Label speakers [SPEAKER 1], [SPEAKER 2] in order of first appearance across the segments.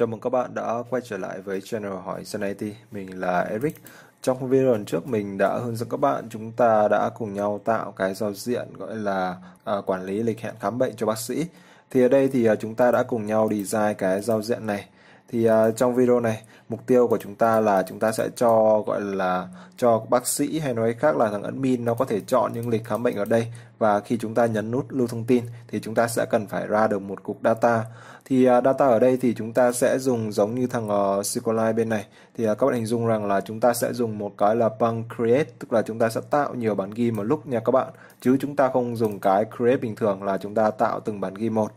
[SPEAKER 1] Chào mừng các bạn đã quay trở lại với channel Hỏi Dân mình là Eric. Trong video lần trước mình đã hướng dẫn các bạn chúng ta đã cùng nhau tạo cái giao diện gọi là à, quản lý lịch hẹn khám bệnh cho bác sĩ. Thì ở đây thì à, chúng ta đã cùng nhau design cái giao diện này thì uh, trong video này mục tiêu của chúng ta là chúng ta sẽ cho gọi là cho bác sĩ hay nói khác là thằng admin nó có thể chọn những lịch khám bệnh ở đây và khi chúng ta nhấn nút lưu thông tin thì chúng ta sẽ cần phải ra được một cục data thì uh, data ở đây thì chúng ta sẽ dùng giống như thằng uh, ờ, SQLite bên này thì uh, các bạn hình dung rằng là chúng ta sẽ dùng một cái là băng create tức là chúng ta sẽ tạo nhiều bản ghi một lúc nha các bạn chứ chúng ta không dùng cái create bình thường là chúng ta tạo từng bản ghi một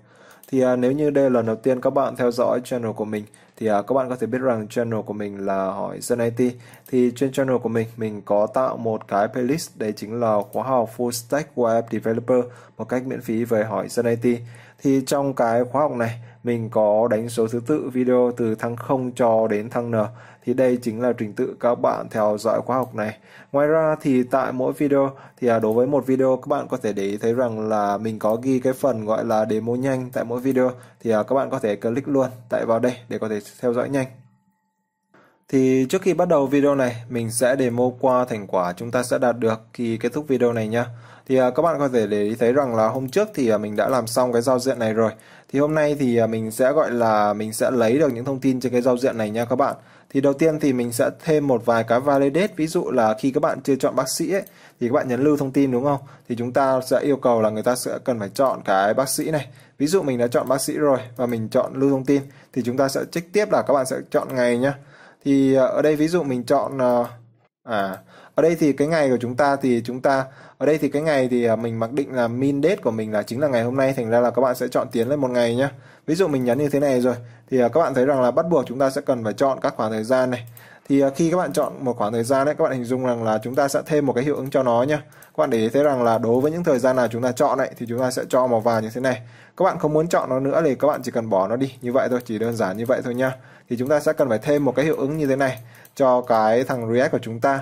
[SPEAKER 1] thì à, nếu như đây là lần đầu tiên các bạn theo dõi channel của mình thì à, các bạn có thể biết rằng channel của mình là hỏi Dân IT. Thì trên channel của mình mình có tạo một cái playlist đấy chính là khóa học Full Stack Web Developer một cách miễn phí về hỏi Dân IT. Thì trong cái khóa học này mình có đánh số thứ tự video từ thăng 0 cho đến thăng n thì đây chính là trình tự các bạn theo dõi khóa học này ngoài ra thì tại mỗi video thì à, đối với một video các bạn có thể để ý thấy rằng là mình có ghi cái phần gọi là demo nhanh tại mỗi video thì à, các bạn có thể click luôn tại vào đây để có thể theo dõi nhanh thì trước khi bắt đầu video này, mình sẽ demo qua thành quả chúng ta sẽ đạt được khi kết thúc video này nhé thì uh, các bạn có thể để ý thấy rằng là hôm trước thì uh, mình đã làm xong cái giao diện này rồi thì hôm nay thì uh, mình sẽ gọi là mình sẽ lấy được những thông tin trên cái giao diện này nha các bạn thì đầu tiên thì mình sẽ thêm một vài cái validate ví dụ là khi các bạn chưa chọn bác sĩ ấy, thì các bạn nhấn lưu thông tin đúng không thì chúng ta sẽ yêu cầu là người ta sẽ cần phải chọn cái bác sĩ này ví dụ mình đã chọn bác sĩ rồi và mình chọn lưu thông tin thì chúng ta sẽ trực tiếp là các bạn sẽ chọn ngày nhá thì ở đây ví dụ mình chọn à ở đây thì cái ngày của chúng ta thì chúng ta ở đây thì cái ngày thì à, mình mặc định là min date của mình là chính là ngày hôm nay thành ra là các bạn sẽ chọn tiến lên một ngày nhé ví dụ mình nhắn như thế này rồi thì à, các bạn thấy rằng là bắt buộc chúng ta sẽ cần phải chọn các khoảng thời gian này thì à, khi các bạn chọn một khoảng thời gian đấy các bạn hình dung rằng là chúng ta sẽ thêm một cái hiệu ứng cho nó nhá các bạn để ý thấy rằng là đối với những thời gian nào chúng ta chọn này thì chúng ta sẽ cho màu vàng như thế này các bạn không muốn chọn nó nữa thì các bạn chỉ cần bỏ nó đi như vậy thôi chỉ đơn giản như vậy thôi nhá thì chúng ta sẽ cần phải thêm một cái hiệu ứng như thế này cho cái thằng react của chúng ta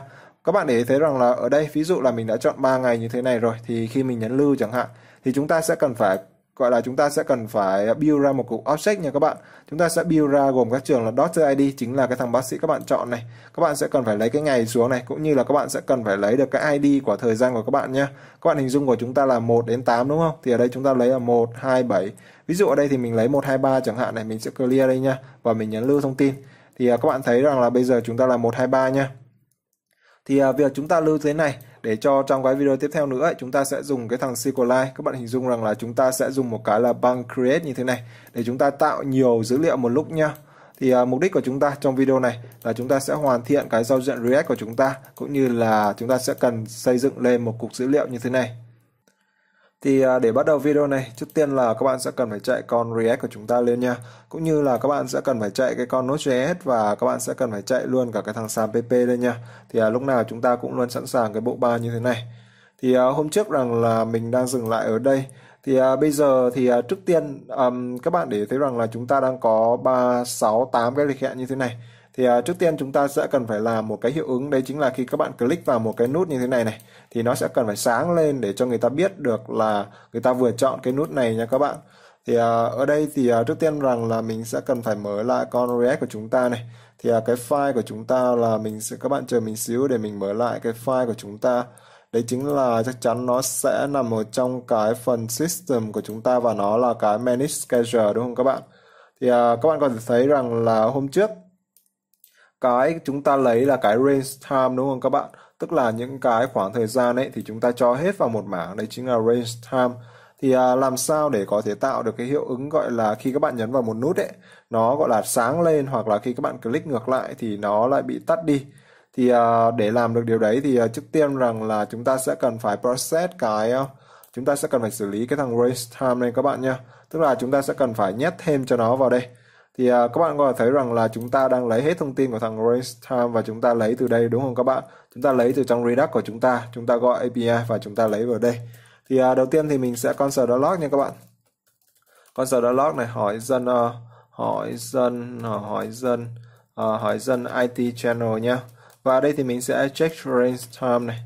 [SPEAKER 1] các bạn để ý thấy rằng là ở đây ví dụ là mình đã chọn 3 ngày như thế này rồi thì khi mình nhấn lưu chẳng hạn thì chúng ta sẽ cần phải gọi là chúng ta sẽ cần phải build ra một cục object nha các bạn chúng ta sẽ build ra gồm các trường là doctor id chính là cái thằng bác sĩ các bạn chọn này các bạn sẽ cần phải lấy cái ngày xuống này cũng như là các bạn sẽ cần phải lấy được cái id của thời gian của các bạn nhé các bạn hình dung của chúng ta là 1 đến 8 đúng không thì ở đây chúng ta lấy là 1 2 7 ví dụ ở đây thì mình lấy 123 chẳng hạn này mình sẽ clear đây nha và mình nhấn lưu thông tin thì à, các bạn thấy rằng là bây giờ chúng ta là 123 nha thì à, việc chúng ta lưu thế này để cho trong cái video tiếp theo nữa chúng ta sẽ dùng cái thằng SQLite các bạn hình dung rằng là chúng ta sẽ dùng một cái là bang create như thế này để chúng ta tạo nhiều dữ liệu một lúc nhá thì à, mục đích của chúng ta trong video này là chúng ta sẽ hoàn thiện cái giao diện React của chúng ta cũng như là chúng ta sẽ cần xây dựng lên một cục dữ liệu như thế này thì à, để bắt đầu video này, trước tiên là các bạn sẽ cần phải chạy con React của chúng ta lên nha. Cũng như là các bạn sẽ cần phải chạy cái con Node.js và các bạn sẽ cần phải chạy luôn cả cái thằng sàn PP lên nha. Thì à, lúc nào chúng ta cũng luôn sẵn sàng cái bộ ba như thế này. Thì à, hôm trước rằng là mình đang dừng lại ở đây. Thì bây giờ thì trước tiên các bạn để thấy rằng là chúng ta đang có 3, 6, 8 cái lịch hẹn như thế này thì à, trước tiên chúng ta sẽ cần phải làm một cái hiệu ứng đấy chính là khi các bạn click vào một cái nút như thế này này thì nó sẽ cần phải sáng lên để cho người ta biết được là người ta vừa chọn cái nút này nha các bạn thì à, ở đây thì à, trước tiên rằng là mình sẽ cần phải mở lại con React của chúng ta này thì à, cái file của chúng ta là mình sẽ các bạn chờ mình xíu để mình mở lại cái file của chúng ta đấy chính là chắc chắn nó sẽ nằm ở trong cái phần system của chúng ta và nó là cái manage schedule đúng không các bạn thì à, các bạn có thể thấy rằng là hôm trước cái chúng ta lấy là cái range time đúng không các bạn tức là những cái khoảng thời gian ấy thì chúng ta cho hết vào một mảng đấy chính là range time thì à, làm sao để có thể tạo được cái hiệu ứng gọi là khi các bạn nhấn vào một nút ấy nó gọi là sáng lên hoặc là khi các bạn click ngược lại thì nó lại bị tắt đi thì à, để làm được điều đấy thì à, trước tiên rằng là chúng ta sẽ cần phải process cái à, chúng ta sẽ cần phải xử lý cái thằng range time này các bạn nha tức là chúng ta sẽ cần phải nhét thêm cho nó vào đây thì à, các bạn có thể thấy rằng là chúng ta đang lấy hết thông tin của thằng range time và chúng ta lấy từ đây đúng không các bạn chúng ta lấy từ trong Redux của chúng ta chúng ta gọi API và chúng ta lấy vào đây thì à, đầu tiên thì mình sẽ console log nha các bạn console log này hỏi dân uh, hỏi dân ờ, hỏi dân uh, hỏi dân IT channel nha và đây thì mình sẽ check range time này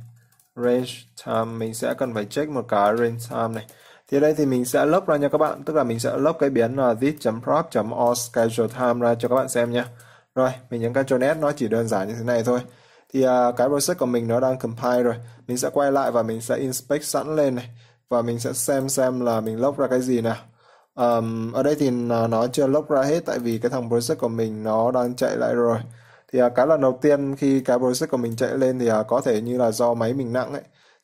[SPEAKER 1] range time mình sẽ cần phải check một cái range time này thì đây thì mình sẽ lốc ra nha các bạn tức là mình sẽ lốc cái biến là this.prop.allScheduleTime ra cho các bạn xem nha rồi mình nhấn Ctrl S nó chỉ đơn giản như thế này thôi thì uh, cái process của mình nó đang compile rồi mình sẽ quay lại và mình sẽ inspect sẵn lên này và mình sẽ xem xem là mình lốc ra cái gì nè. um, ở đây thì nó chưa lốc ra hết tại vì cái thằng process của mình nó đang chạy lại rồi thì uh, cái lần đầu tiên khi cái process của mình chạy lên thì uh, có thể như là do máy mình nặng ấy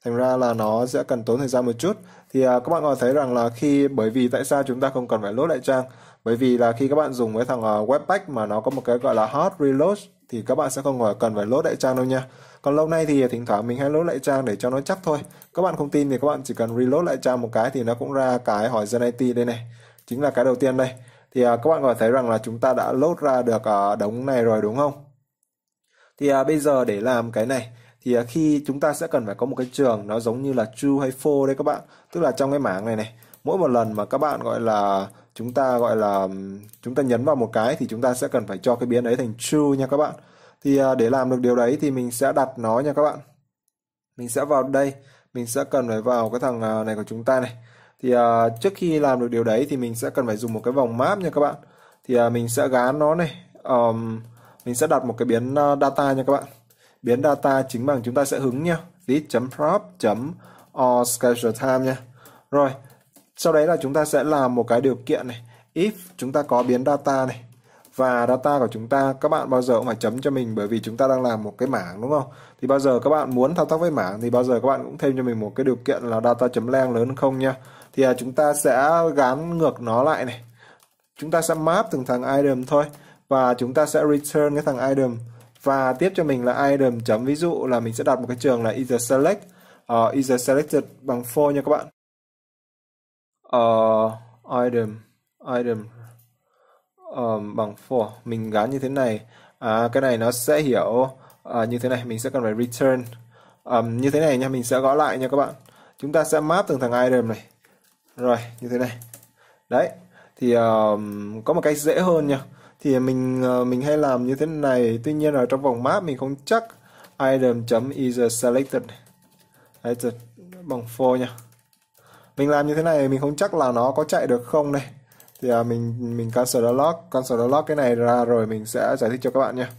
[SPEAKER 1] thành ra là nó sẽ cần tốn thời gian một chút thì à, các bạn có thấy rằng là khi bởi vì tại sao chúng ta không cần phải load lại trang bởi vì là khi các bạn dùng cái thằng uh, webpack mà nó có một cái gọi là hot reload thì các bạn sẽ không phải cần phải load lại trang đâu nha còn lâu nay thì thỉnh thoảng mình hay load lại trang để cho nó chắc thôi các bạn không tin thì các bạn chỉ cần reload lại trang một cái thì nó cũng ra cái hỏi dân IT đây này chính là cái đầu tiên đây thì à, các bạn có thấy rằng là chúng ta đã load ra được à, đống này rồi đúng không thì à, bây giờ để làm cái này thì à, khi chúng ta sẽ cần phải có một cái trường nó giống như là true hay false đấy các bạn tức là trong cái mảng này này mỗi một lần mà các bạn gọi là chúng ta gọi là chúng ta nhấn vào một cái thì chúng ta sẽ cần phải cho cái biến ấy thành true nha các bạn thì à, để làm được điều đấy thì mình sẽ đặt nó nha các bạn mình sẽ vào đây mình sẽ cần phải vào cái thằng à, này của chúng ta này thì trước khi làm được điều đấy thì mình sẽ cần phải dùng một cái vòng map nha các bạn thì mình sẽ gán nó này mình sẽ đặt một cái biến data nha các bạn biến data chính bằng chúng ta sẽ hứng nhá list.prop.allScheduleTime nha rồi sau đấy là chúng ta sẽ làm một cái điều kiện này if chúng ta có biến data này và data của chúng ta các bạn bao giờ cũng phải chấm cho mình bởi vì chúng ta đang làm một cái mảng đúng không thì bao giờ các bạn muốn thao tác với mảng thì bao giờ các bạn cũng thêm cho mình một cái điều kiện là data chấm lang lớn không nha thì à, chúng ta sẽ gán ngược nó lại này chúng ta sẽ map từng thằng item thôi và chúng ta sẽ return cái thằng item và tiếp cho mình là item chấm ví dụ là mình sẽ đặt một cái trường là is select uh, ờ, is selected bằng for nha các bạn uh, item item um, bằng for mình gắn như thế này à, cái này nó sẽ hiểu uh, như thế này mình sẽ cần phải return um, như thế này nha mình sẽ gõ lại nha các bạn chúng ta sẽ map từng thằng item này rồi như thế này đấy thì um, có một cách dễ hơn nha thì mình ờ, mình hay làm như thế này tuy nhiên là trong vòng map mình không chắc item is selected Đấy, bằng for nha mình làm như thế này mình không chắc là nó có chạy được không này thì à, mình mình cancel the log cancel the log cái này ra rồi mình sẽ giải thích cho các bạn nha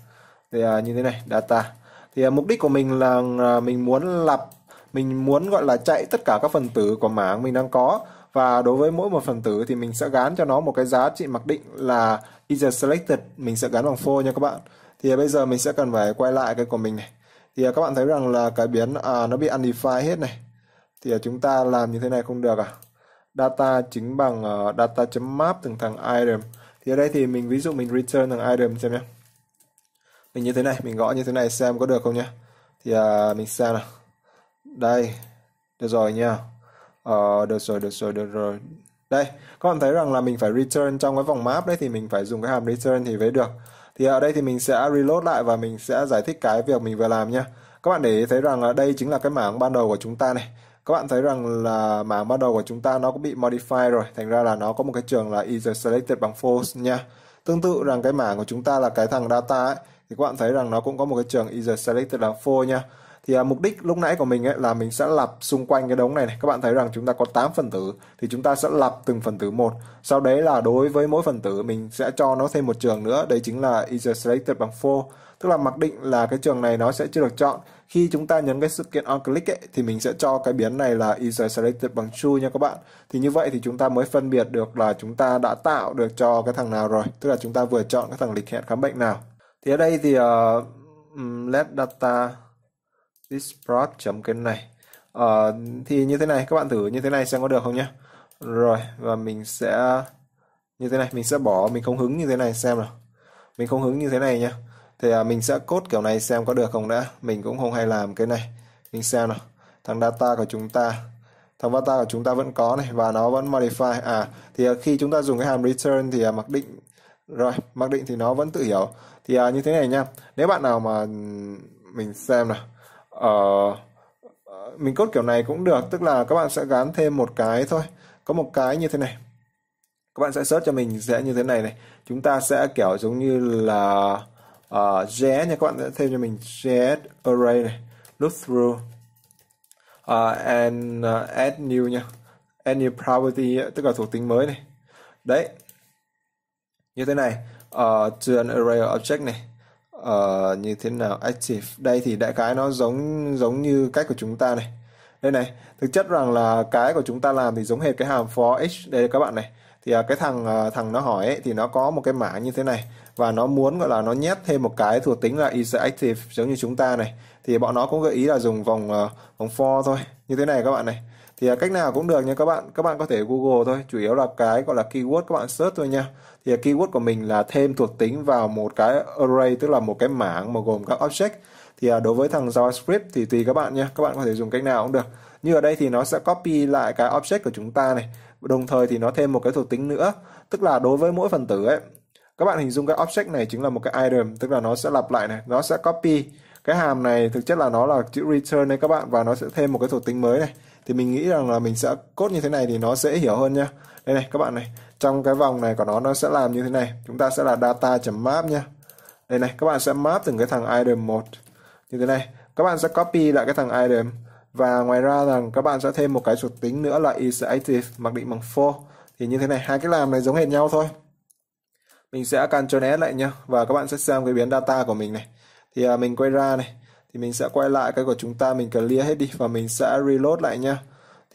[SPEAKER 1] thì à, như thế này data thì à, mục đích của mình là à, mình muốn lập mình muốn gọi là chạy tất cả các phần tử của mảng mình đang có và đối với mỗi một phần tử thì mình sẽ gán cho nó một cái giá trị mặc định là is Selected mình sẽ gắn bằng for nha các bạn thì bây giờ mình sẽ cần phải quay lại cái của mình này thì à, các bạn thấy rằng là cái biến à, nó bị undefined hết này thì à, chúng ta làm như thế này không được à data chính bằng uh, data map từng thằng item thì ở đây thì mình ví dụ mình return thằng item xem nhé mình như thế này mình gõ như thế này xem có được không nhé thì à, mình xem nào đây được rồi nha ờ, được rồi được rồi được rồi đây các bạn thấy rằng là mình phải return trong cái vòng map đấy thì mình phải dùng cái hàm return thì mới được thì ở đây thì mình sẽ reload lại và mình sẽ giải thích cái việc mình vừa làm nhé các bạn để ý thấy rằng là đây chính là cái mảng ban đầu của chúng ta này các bạn thấy rằng là mảng ban đầu của chúng ta nó cũng bị modify rồi thành ra là nó có một cái trường là is selected bằng false nha tương tự rằng cái mảng của chúng ta là cái thằng data ấy thì các bạn thấy rằng nó cũng có một cái trường is selected là false nha thì à, mục đích lúc nãy của mình ấy là mình sẽ lặp xung quanh cái đống này này các bạn thấy rằng chúng ta có 8 phần tử thì chúng ta sẽ lặp từng phần tử một sau đấy là đối với mỗi phần tử mình sẽ cho nó thêm một trường nữa đấy chính là is selected bằng for tức là mặc định là cái trường này nó sẽ chưa được chọn khi chúng ta nhấn cái sự kiện on click ấy, thì mình sẽ cho cái biến này là is selected bằng true nha các bạn thì như vậy thì chúng ta mới phân biệt được là chúng ta đã tạo được cho cái thằng nào rồi tức là chúng ta vừa chọn cái thằng lịch hẹn khám bệnh nào thì ở đây thì uh, let data this.plot chấm cái này à, thì như thế này các bạn thử như thế này xem có được không nhá rồi và mình sẽ như thế này mình sẽ bỏ mình không hứng như thế này xem nào mình không hứng như thế này nhá thì à, mình sẽ cốt kiểu này xem có được không đã mình cũng không hay làm cái này mình xem nào thằng data của chúng ta thằng data của chúng ta vẫn có này và nó vẫn modify à thì à, khi chúng ta dùng cái hàm return thì à, mặc định rồi mặc định thì nó vẫn tự hiểu thì à, như thế này nhá nếu bạn nào mà ừ, mình xem nào uh, mình cốt kiểu này cũng được tức là các bạn sẽ gắn thêm một cái thôi có một cái như thế này các bạn sẽ search cho mình sẽ như thế này này chúng ta sẽ kiểu giống như là uh, nha các bạn sẽ thêm cho mình JS array này loop through uh, and uh, add new nha add new property tức là thuộc tính mới này đấy như thế này uh, to an array of object này uh, như thế nào active đây thì đại khái nó giống giống như cách của chúng ta này đây này thực chất rằng là cái của chúng ta làm thì giống hệt cái hàm for each đây các bạn này thì uh, cái thằng uh, thằng nó hỏi ấy, thì nó có một cái mã như thế này và nó muốn gọi là nó nhét thêm một cái thuộc tính là is active giống như chúng ta này thì bọn nó cũng gợi ý là dùng vòng uh, vòng for thôi như thế này các bạn này thì à, cách nào cũng được nha các bạn các bạn có thể google thôi chủ yếu là cái gọi là keyword các bạn search thôi nha thì à, keyword của mình là thêm thuộc tính vào một cái array tức là một cái mảng mà gồm các object thì à, đối với thằng JavaScript thì tùy các bạn nha các bạn có thể dùng cách nào cũng được như ở đây thì nó sẽ copy lại cái object của chúng ta này đồng thời thì nó thêm một cái thuộc tính nữa tức là đối với mỗi phần tử ấy các bạn hình dung cái object này chính là một cái item tức là nó sẽ lặp lại này nó sẽ copy cái hàm này thực chất là nó là chữ return này các bạn và nó sẽ thêm một cái thuộc tính mới này thì mình nghĩ rằng là mình sẽ cốt như thế này thì nó dễ hiểu hơn nhá đây này các bạn này trong cái vòng này của nó nó sẽ làm như thế này chúng ta sẽ là data map nhá đây này các bạn sẽ map từng cái thằng item một như thế này các bạn sẽ copy lại cái thằng item và ngoài ra rằng các bạn sẽ thêm một cái thuộc tính nữa là is active mặc định bằng for thì như thế này hai cái làm này giống hệt nhau thôi mình sẽ cancel lại nhá và các bạn sẽ xem cái biến data của mình này thì à, mình quay ra này mình sẽ quay lại cái của chúng ta mình clear hết đi và mình sẽ reload lại nha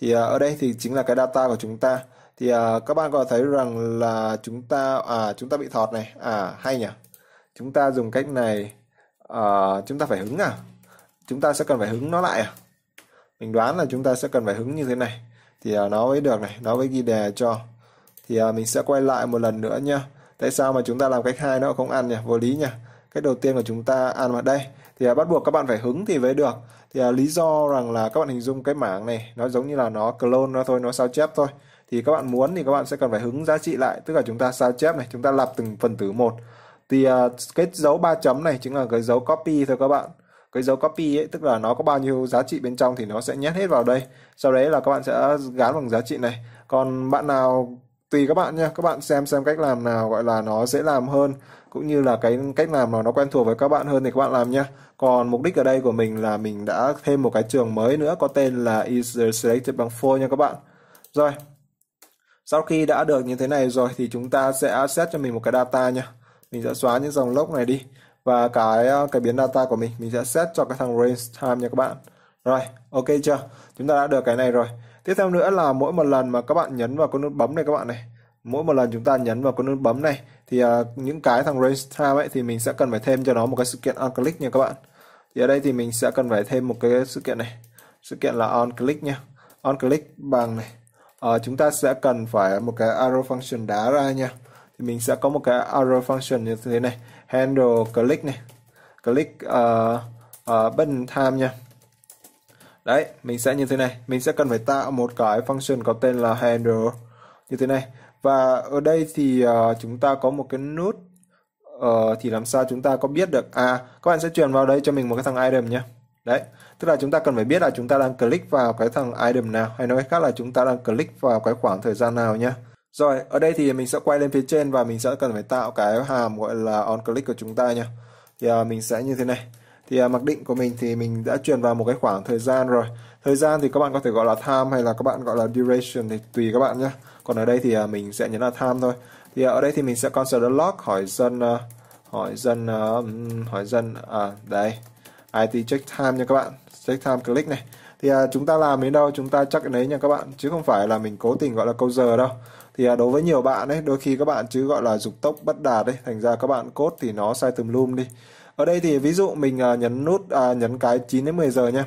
[SPEAKER 1] thì à, ở đây thì chính là cái data của chúng ta thì à, các bạn có thấy rằng là chúng ta à chúng ta bị thọt này à hay nhỉ chúng ta dùng cách này à, chúng ta phải hứng à chúng ta sẽ cần phải hứng nó lại à mình đoán là chúng ta sẽ cần phải hứng như thế này thì à, nó mới được này nó mới ghi đề cho thì à, mình sẽ quay lại một lần nữa nha tại sao mà chúng ta làm cách hai nó không ăn nhỉ vô lý nhỉ cách đầu tiên của chúng ta ăn vào đây thì à, bắt buộc các bạn phải hứng thì mới được thì à, lý do rằng là các bạn hình dung cái mảng này nó giống như là nó clone nó thôi nó sao chép thôi thì các bạn muốn thì các bạn sẽ cần phải hứng giá trị lại tức là chúng ta sao chép này chúng ta lập từng phần tử một thì à, cái dấu ba chấm này chính là cái dấu copy thôi các bạn cái dấu copy ấy tức là nó có bao nhiêu giá trị bên trong thì nó sẽ nhét hết vào đây sau đấy là các bạn sẽ gán bằng giá trị này còn bạn nào tùy các bạn nha các bạn xem xem cách làm nào gọi là nó dễ làm hơn cũng như là cái cách làm mà nó quen thuộc với các bạn hơn thì các bạn làm nhé còn mục đích ở đây của mình là mình đã thêm một cái trường mới nữa có tên là user selected bằng for nha các bạn rồi sau khi đã được như thế này rồi thì chúng ta sẽ set cho mình một cái data nha mình sẽ xóa những dòng lốc này đi và cái ờ, cái biến data của mình mình sẽ set cho cái thằng range time nha các bạn rồi ok chưa chúng ta đã được cái này rồi tiếp theo nữa là mỗi một lần mà các bạn nhấn vào cái nút bấm này các bạn này mỗi một lần chúng ta nhấn vào cái nút bấm này thì uh, những cái thằng range tab ấy thì mình sẽ cần phải thêm cho nó một cái sự kiện on click nha các bạn thì ở đây thì mình sẽ cần phải thêm một cái sự kiện này sự kiện là on click nha on click bằng này uh, chúng ta sẽ cần phải một cái arrow function đá ra nha thì mình sẽ có một cái arrow function như thế này handle click này click uh, uh, button time nha đấy mình sẽ như thế này mình sẽ cần phải tạo một cái function có tên là handle như thế này và ở đây thì uh, chúng ta có một cái nút uh, thì làm sao chúng ta có biết được à các bạn sẽ truyền vào đây cho mình một cái thằng item nhé đấy tức là chúng ta cần phải biết là chúng ta đang click vào cái thằng item nào hay nói cách khác là chúng ta đang click vào cái khoảng thời gian nào nhé rồi ở đây thì mình sẽ quay lên phía trên và mình sẽ cần phải tạo cái hàm gọi là on click của chúng ta nhé thì uh, mình sẽ như thế này thì à, mặc định của mình thì mình đã truyền vào một cái khoảng thời gian rồi thời gian thì các bạn có thể gọi là time hay là các bạn gọi là duration thì tùy các bạn nhé còn ở đây thì uh, mình sẽ nhấn là time thôi thì uh, ở đây thì mình sẽ console log hỏi dân uh, hỏi dân uh, hỏi dân à uh, đây IT check time nha các bạn check time click này thì uh, chúng ta làm đến đâu chúng ta chắc đấy nha các bạn chứ không phải là mình cố tình gọi là câu giờ đâu thì uh, đối với nhiều bạn ấy đôi khi các bạn chứ gọi là dục tốc bất đạt đấy thành ra các bạn cốt thì nó sai tùm lum đi ở đây thì ví dụ mình uh, nhấn nút uh, nhấn cái 9 đến 10 giờ nha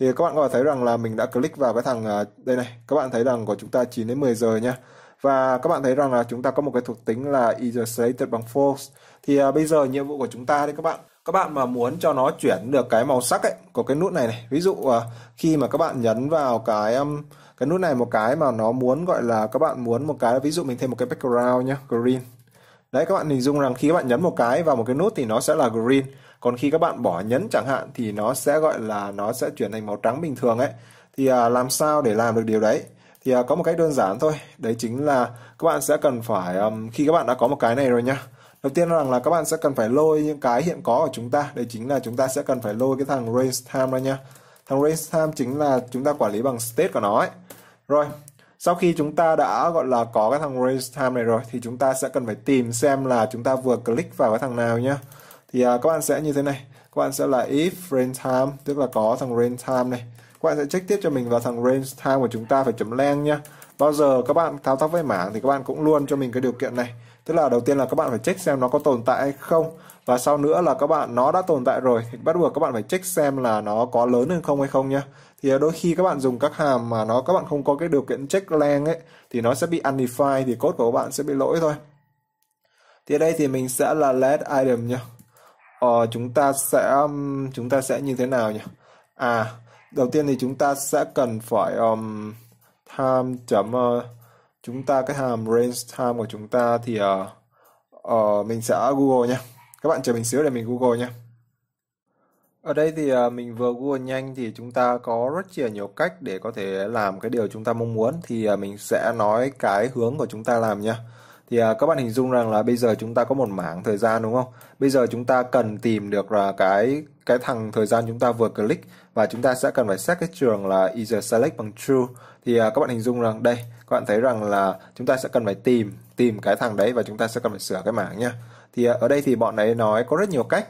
[SPEAKER 1] thì các bạn có thể thấy rằng là mình đã click vào cái thằng à, đây này các bạn thấy rằng của chúng ta 9 đến 10 giờ nha và các bạn thấy rằng là chúng ta có một cái thuộc tính là is selected bằng false thì à, bây giờ nhiệm vụ của chúng ta đấy các bạn các bạn mà muốn cho nó chuyển được cái màu sắc ấy của cái nút này này ví dụ à, khi mà các bạn nhấn vào cái um, cái nút này một cái mà nó muốn gọi là các bạn muốn một cái ví dụ mình thêm một cái background nhá green đấy các bạn hình dung rằng khi các bạn nhấn một cái vào một cái nút thì nó sẽ là green còn khi các bạn bỏ nhấn chẳng hạn thì nó sẽ gọi là nó sẽ chuyển thành màu trắng bình thường ấy thì à, làm sao để làm được điều đấy thì à, có một cách đơn giản thôi đấy chính là các bạn sẽ cần phải um, khi các bạn đã có một cái này rồi nhá đầu tiên rằng là các bạn sẽ cần phải lôi những cái hiện có của chúng ta đấy chính là chúng ta sẽ cần phải lôi cái thằng range time ra nhá thằng range time chính là chúng ta quản lý bằng state của nó ấy rồi sau khi chúng ta đã gọi là có cái thằng range time này rồi thì chúng ta sẽ cần phải tìm xem là chúng ta vừa click vào cái thằng nào nhá thì à, các bạn sẽ như thế này các bạn sẽ là if range time tức là có thằng range time này các bạn sẽ check tiếp cho mình vào thằng range time của chúng ta phải chấm len nhá bao giờ các bạn thao tác với mảng thì các bạn cũng luôn cho mình cái điều kiện này tức là đầu tiên là các bạn phải check xem nó có tồn tại hay không và sau nữa là các bạn nó đã tồn tại rồi thì bắt buộc các bạn phải check xem là nó có lớn hơn không hay không nhá thì à, đôi khi các bạn dùng các hàm mà nó các bạn không có cái điều kiện check len ấy thì nó sẽ bị undefined thì code của các bạn sẽ bị lỗi thôi thì ở đây thì mình sẽ là let item nhá ờ, chúng ta sẽ chúng ta sẽ như thế nào nhỉ à đầu tiên thì chúng ta sẽ cần phải um, time chấm uh, chúng ta cái hàm range time của chúng ta thì uh, uh, mình sẽ google nhé các bạn chờ mình xíu để mình google nhé ở đây thì uh, mình vừa google nhanh thì chúng ta có rất là nhiều cách để có thể làm cái điều chúng ta mong muốn thì uh, mình sẽ nói cái hướng của chúng ta làm nhé thì à, các bạn hình dung rằng là bây giờ chúng ta có một mảng thời gian đúng không bây giờ chúng ta cần tìm được là cái cái thằng thời gian chúng ta vừa click và chúng ta sẽ cần phải xét cái trường là either select bằng true thì à, các bạn hình dung rằng đây các bạn thấy rằng là chúng ta sẽ cần phải tìm tìm cái thằng đấy và chúng ta sẽ cần phải sửa cái mảng nhá thì à, ở đây thì bọn ấy nói có rất nhiều cách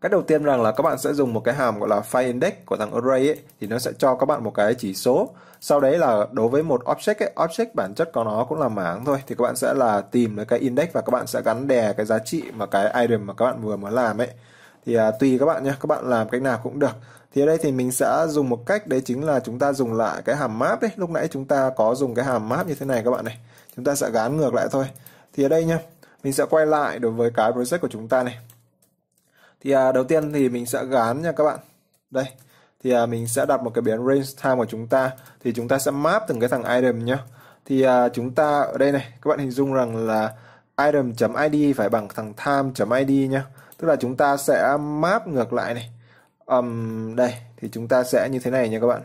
[SPEAKER 1] Cách đầu tiên rằng là các bạn sẽ dùng một cái hàm gọi là file index của thằng array ấy, thì nó sẽ cho các bạn một cái chỉ số. Sau đấy là đối với một object ấy, object bản chất của nó cũng là mảng thôi thì các bạn sẽ là tìm lấy cái index và các bạn sẽ gắn đè cái giá trị mà cái item mà các bạn vừa mới làm ấy. Thì à, tùy các bạn nhé, các bạn làm cách nào cũng được. Thì ở đây thì mình sẽ dùng một cách đấy chính là chúng ta dùng lại cái hàm map ấy. Lúc nãy chúng ta có dùng cái hàm map như thế này các bạn này. Chúng ta sẽ gán ngược lại thôi. Thì ở đây nhá, mình sẽ quay lại đối với cái project của chúng ta này thì à, đầu tiên thì mình sẽ gán nha các bạn đây thì à, mình sẽ đặt một cái biến range time của chúng ta thì chúng ta sẽ map từng cái thằng item nhá thì à, chúng ta ở đây này các bạn hình dung rằng là item.id phải bằng thằng time.id nhá tức là chúng ta sẽ map ngược lại này um, đây thì chúng ta sẽ như thế này nha các bạn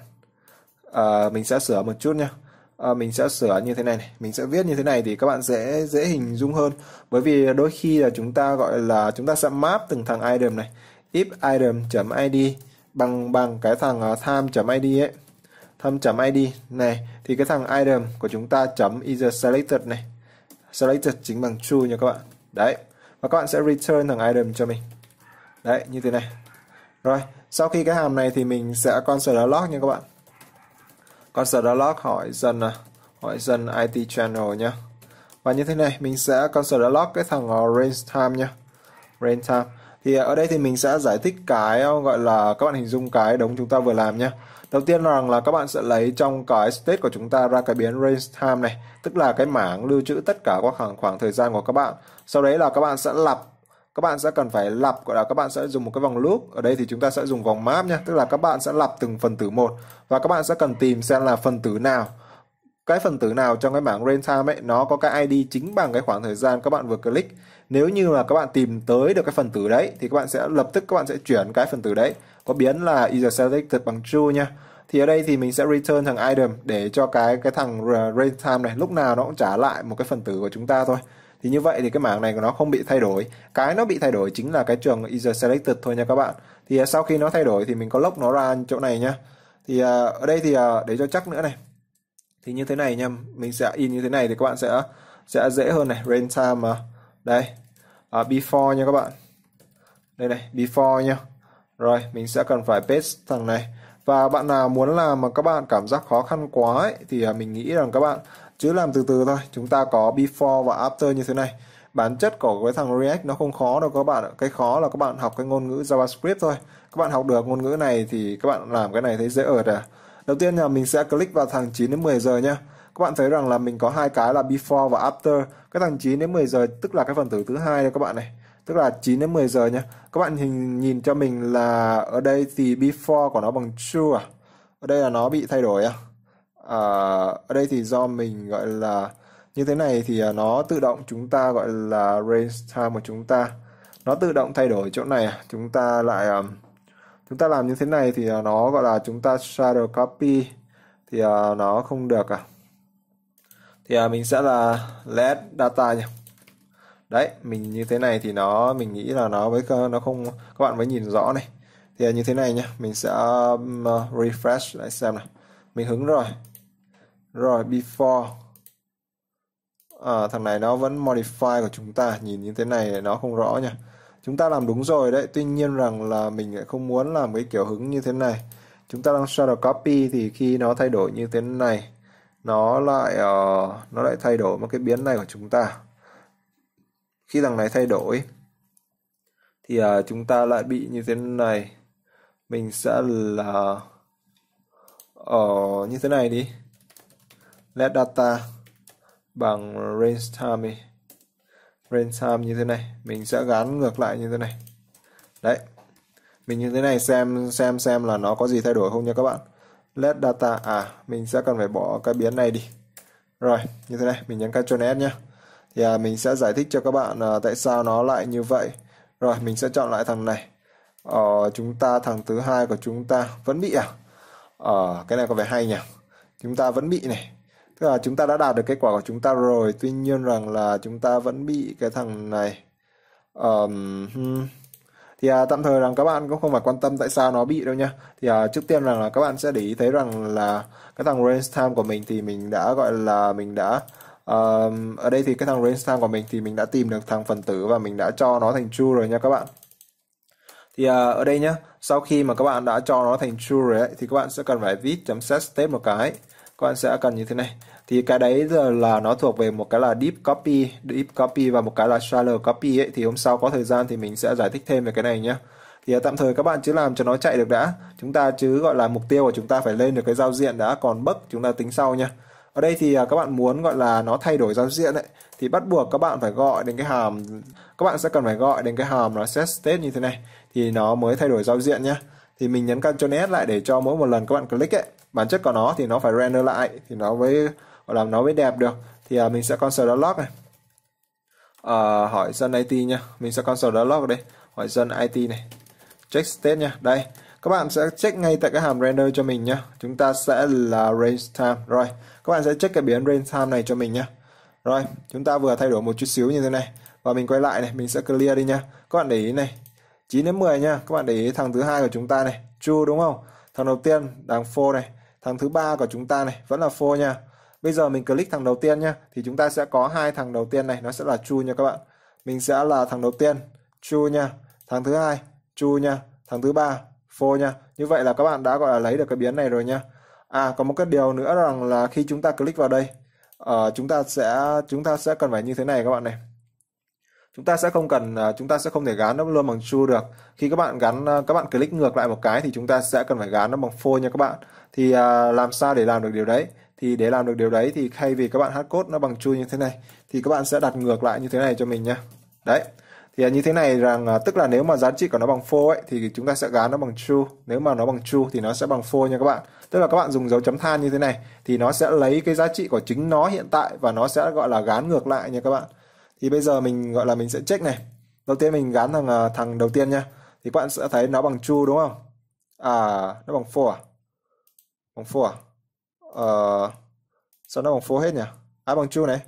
[SPEAKER 1] à, mình sẽ sửa một chút nhá à, mình sẽ sửa như thế này, này mình sẽ viết như thế này thì các bạn dễ dễ hình dung hơn bởi vì đôi khi là chúng ta gọi là chúng ta sẽ map từng thằng item này if item.id bằng bằng cái thằng uh, ờ, time.id ấy time.id này thì cái thằng item của chúng ta chấm is selected này selected chính bằng true nha các bạn đấy và các bạn sẽ return thằng item cho mình đấy như thế này rồi sau khi cái hàm này thì mình sẽ con consider log nha các bạn còn server log hỏi dân, à, hỏi dân IT channel nhé. Và như thế này mình sẽ con server log cái thằng ờ, range time nhé, Range time. Thì ờ, ở đây thì mình sẽ giải thích cái ờ, gọi là các bạn hình dung cái đống chúng ta vừa làm nhé. Đầu tiên là rằng là các bạn sẽ lấy trong cái state của chúng ta ra cái biến range time này, tức là cái mảng lưu trữ tất cả các khoảng khoảng thời gian của các bạn. Sau đấy là các bạn sẽ lặp các bạn sẽ cần phải lặp gọi là các bạn sẽ dùng một cái vòng loop ở đây thì chúng ta sẽ dùng vòng map nhé tức là các bạn sẽ lặp từng phần tử một và các bạn sẽ cần tìm xem là phần tử nào cái phần tử nào trong cái bảng range time ấy nó có cái ID chính bằng cái khoảng thời gian các bạn vừa click. Nếu như là các bạn tìm tới được cái phần tử đấy thì các bạn sẽ lập tức các bạn sẽ chuyển cái phần tử đấy có biến là user selected bằng true nha. Thì ở đây thì mình sẽ return thằng item để cho cái cái thằng range time này lúc nào nó cũng trả lại một cái phần tử của chúng ta thôi thì như vậy thì cái mảng này của nó không bị thay đổi cái nó bị thay đổi chính là cái trường user selected thôi nha các bạn thì à, sau khi nó thay đổi thì mình có lốc nó ra chỗ này nhá thì à, ở đây thì à, để cho chắc nữa này thì như thế này nha mình sẽ in như thế này thì các bạn sẽ sẽ dễ hơn này range time mà đây à, before nha các bạn đây này before nha rồi mình sẽ cần phải paste thằng này và bạn nào muốn làm mà các bạn cảm giác khó khăn quá ấy, thì mình nghĩ rằng các bạn Chứ làm từ từ thôi, chúng ta có before và after như thế này. Bản chất của cái thằng React nó không khó đâu các bạn ạ. Cái khó là các bạn học cái ngôn ngữ JavaScript thôi. Các bạn học được ngôn ngữ này thì các bạn làm cái này thấy dễ ợt à. Đầu tiên là mình sẽ click vào thằng 9 đến 10 giờ nhá. Các bạn thấy rằng là mình có hai cái là before và after. Cái thằng 9 đến 10 giờ tức là cái phần tử thứ hai đây các bạn này tức là 9 đến 10 giờ nhé. Các bạn nhìn, nhìn cho mình là ở đây thì before của nó bằng true à? Ở đây là nó bị thay đổi à? à, ở đây thì do mình gọi là như thế này thì à, nó tự động chúng ta gọi là range time của chúng ta nó tự động thay đổi chỗ này chúng ta lại à, chúng ta làm như thế này thì à, nó gọi là chúng ta shadow copy thì nó không được à thì mình sẽ là let data nhỉ đấy mình như thế này thì nó mình nghĩ là nó với nó không các bạn mới nhìn rõ này thì như thế này nhá mình sẽ refresh lại xem nào mình hứng rồi rồi before à, thằng này nó vẫn modify của chúng ta nhìn như thế này nó không rõ nha chúng ta làm đúng rồi đấy tuy nhiên rằng là mình lại không muốn làm cái kiểu hứng như thế này chúng ta đang shadow copy thì khi nó thay đổi như thế này nó lại uh, nó lại thay đổi một cái biến này của chúng ta khi thằng này thay đổi thì uh, chúng ta lại bị như thế này mình sẽ là ở uh, như thế này đi let data bằng range time range time như thế này mình sẽ gắn ngược lại như thế này đấy mình như thế này xem xem xem là nó có gì thay đổi không nha các bạn let data à mình sẽ cần phải bỏ cái biến này đi rồi như thế này mình nhấn Ctrl S nhé thì à, mình sẽ giải thích cho các bạn à, tại sao nó lại như vậy rồi mình sẽ chọn lại thằng này ờ, chúng ta thằng thứ hai của chúng ta vẫn bị à ờ, cái này có vẻ hay nhỉ chúng ta vẫn bị này tức là chúng ta đã đạt được kết quả của chúng ta rồi tuy nhiên rằng là chúng ta vẫn bị cái thằng này um, thì à, tạm thời rằng các bạn cũng không phải quan tâm tại sao nó bị đâu nhá thì à, trước tiên rằng là các bạn sẽ để ý thấy rằng là cái thằng range time của mình thì mình đã gọi là mình đã um, ở đây thì cái thằng range time của mình thì mình đã tìm được thằng phần tử và mình đã cho nó thành true rồi nha các bạn thì uh, ở đây nhá sau khi mà các bạn đã cho nó thành true rồi ấy, thì các bạn sẽ cần phải viết chấm set state một cái các bạn sẽ cần như thế này thì cái đấy giờ là nó thuộc về một cái là deep copy deep copy và một cái là shallow copy ấy. thì hôm sau có thời gian thì mình sẽ giải thích thêm về cái này nhé thì tạm thời các bạn chứ làm cho nó chạy được đã chúng ta chứ gọi là mục tiêu của chúng ta phải lên được cái giao diện đã còn bấc chúng ta tính sau nha ở đây thì à, các bạn muốn gọi là nó thay đổi giao diện ấy, thì bắt buộc các bạn phải gọi đến cái hàm các bạn sẽ cần phải gọi đến cái hàm nó set state như thế này thì nó mới thay đổi giao diện nhá thì mình nhấn Ctrl S lại để cho mỗi một lần các bạn click ấy bản chất của nó thì nó phải render lại thì nó mới gọi là nó mới đẹp được thì à, mình sẽ console log này à, hỏi dân IT nha mình sẽ console log đây hỏi dân IT này check state nha đây các bạn sẽ check ngay tại cái hàm render cho mình nhá chúng ta sẽ là range time rồi các bạn sẽ check cái biến range time này cho mình nhá rồi chúng ta vừa thay đổi một chút xíu như thế này và mình quay lại này mình sẽ clear đi nhá các bạn để ý này 9 đến 10 nha các bạn để ý thằng thứ hai của chúng ta này true đúng không thằng đầu tiên đang phô này thằng thứ ba của chúng ta này vẫn là phô nha bây giờ mình click thằng đầu tiên nha thì chúng ta sẽ có hai thằng đầu tiên này nó sẽ là true nha các bạn mình sẽ là thằng đầu tiên true nha thằng thứ hai true nha thằng thứ ba phô nha như vậy là các bạn đã gọi là lấy được cái biến này rồi nha à có một cái điều nữa rằng là khi chúng ta click vào đây uh, chúng ta sẽ chúng ta sẽ cần phải như thế này các bạn này chúng ta sẽ không cần à, chúng ta sẽ không thể gán nó luôn bằng true được khi các bạn gắn à, các bạn click ngược lại một cái thì chúng ta sẽ cần phải gán nó bằng phôi nha các bạn thì à, làm sao để làm được điều đấy thì để làm được điều đấy thì thay vì các bạn hát code nó bằng true như thế này thì các bạn sẽ đặt ngược lại như thế này cho mình nhá đấy thì như thế này rằng tức là nếu mà giá trị của nó bằng phôi ấy thì chúng ta sẽ gán nó bằng true nếu mà nó bằng true thì nó sẽ bằng phôi nha các bạn tức là các bạn dùng dấu chấm than như thế này thì nó sẽ lấy cái giá trị của chính nó hiện tại và nó sẽ gọi là gán ngược lại nha các bạn thì bây giờ mình gọi là mình sẽ check này đầu tiên mình gắn thằng à, thằng đầu tiên nha thì các bạn sẽ thấy nó bằng chu đúng không à nó bằng for à bằng for à ờ, sao nó bằng for hết nhỉ à bằng chu này